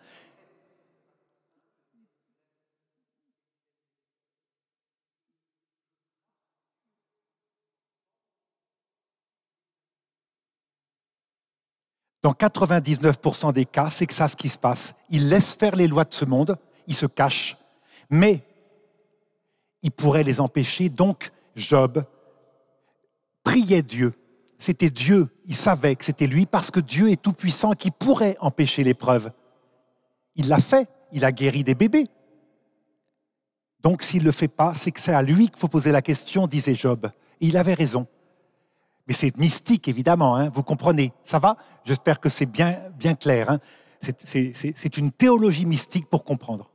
Dans 99% des cas, c'est que ça ce qui se passe. Ils laisse faire les lois de ce monde, il se cache, mais il pourrait les empêcher. Donc, Job priait Dieu c'était Dieu, il savait que c'était lui, parce que Dieu est tout-puissant qui pourrait empêcher l'épreuve. Il l'a fait, il a guéri des bébés. Donc s'il ne le fait pas, c'est que c'est à lui qu'il faut poser la question, disait Job. Et il avait raison. Mais c'est mystique, évidemment, hein. vous comprenez. Ça va J'espère que c'est bien, bien clair. Hein. C'est une théologie mystique pour comprendre.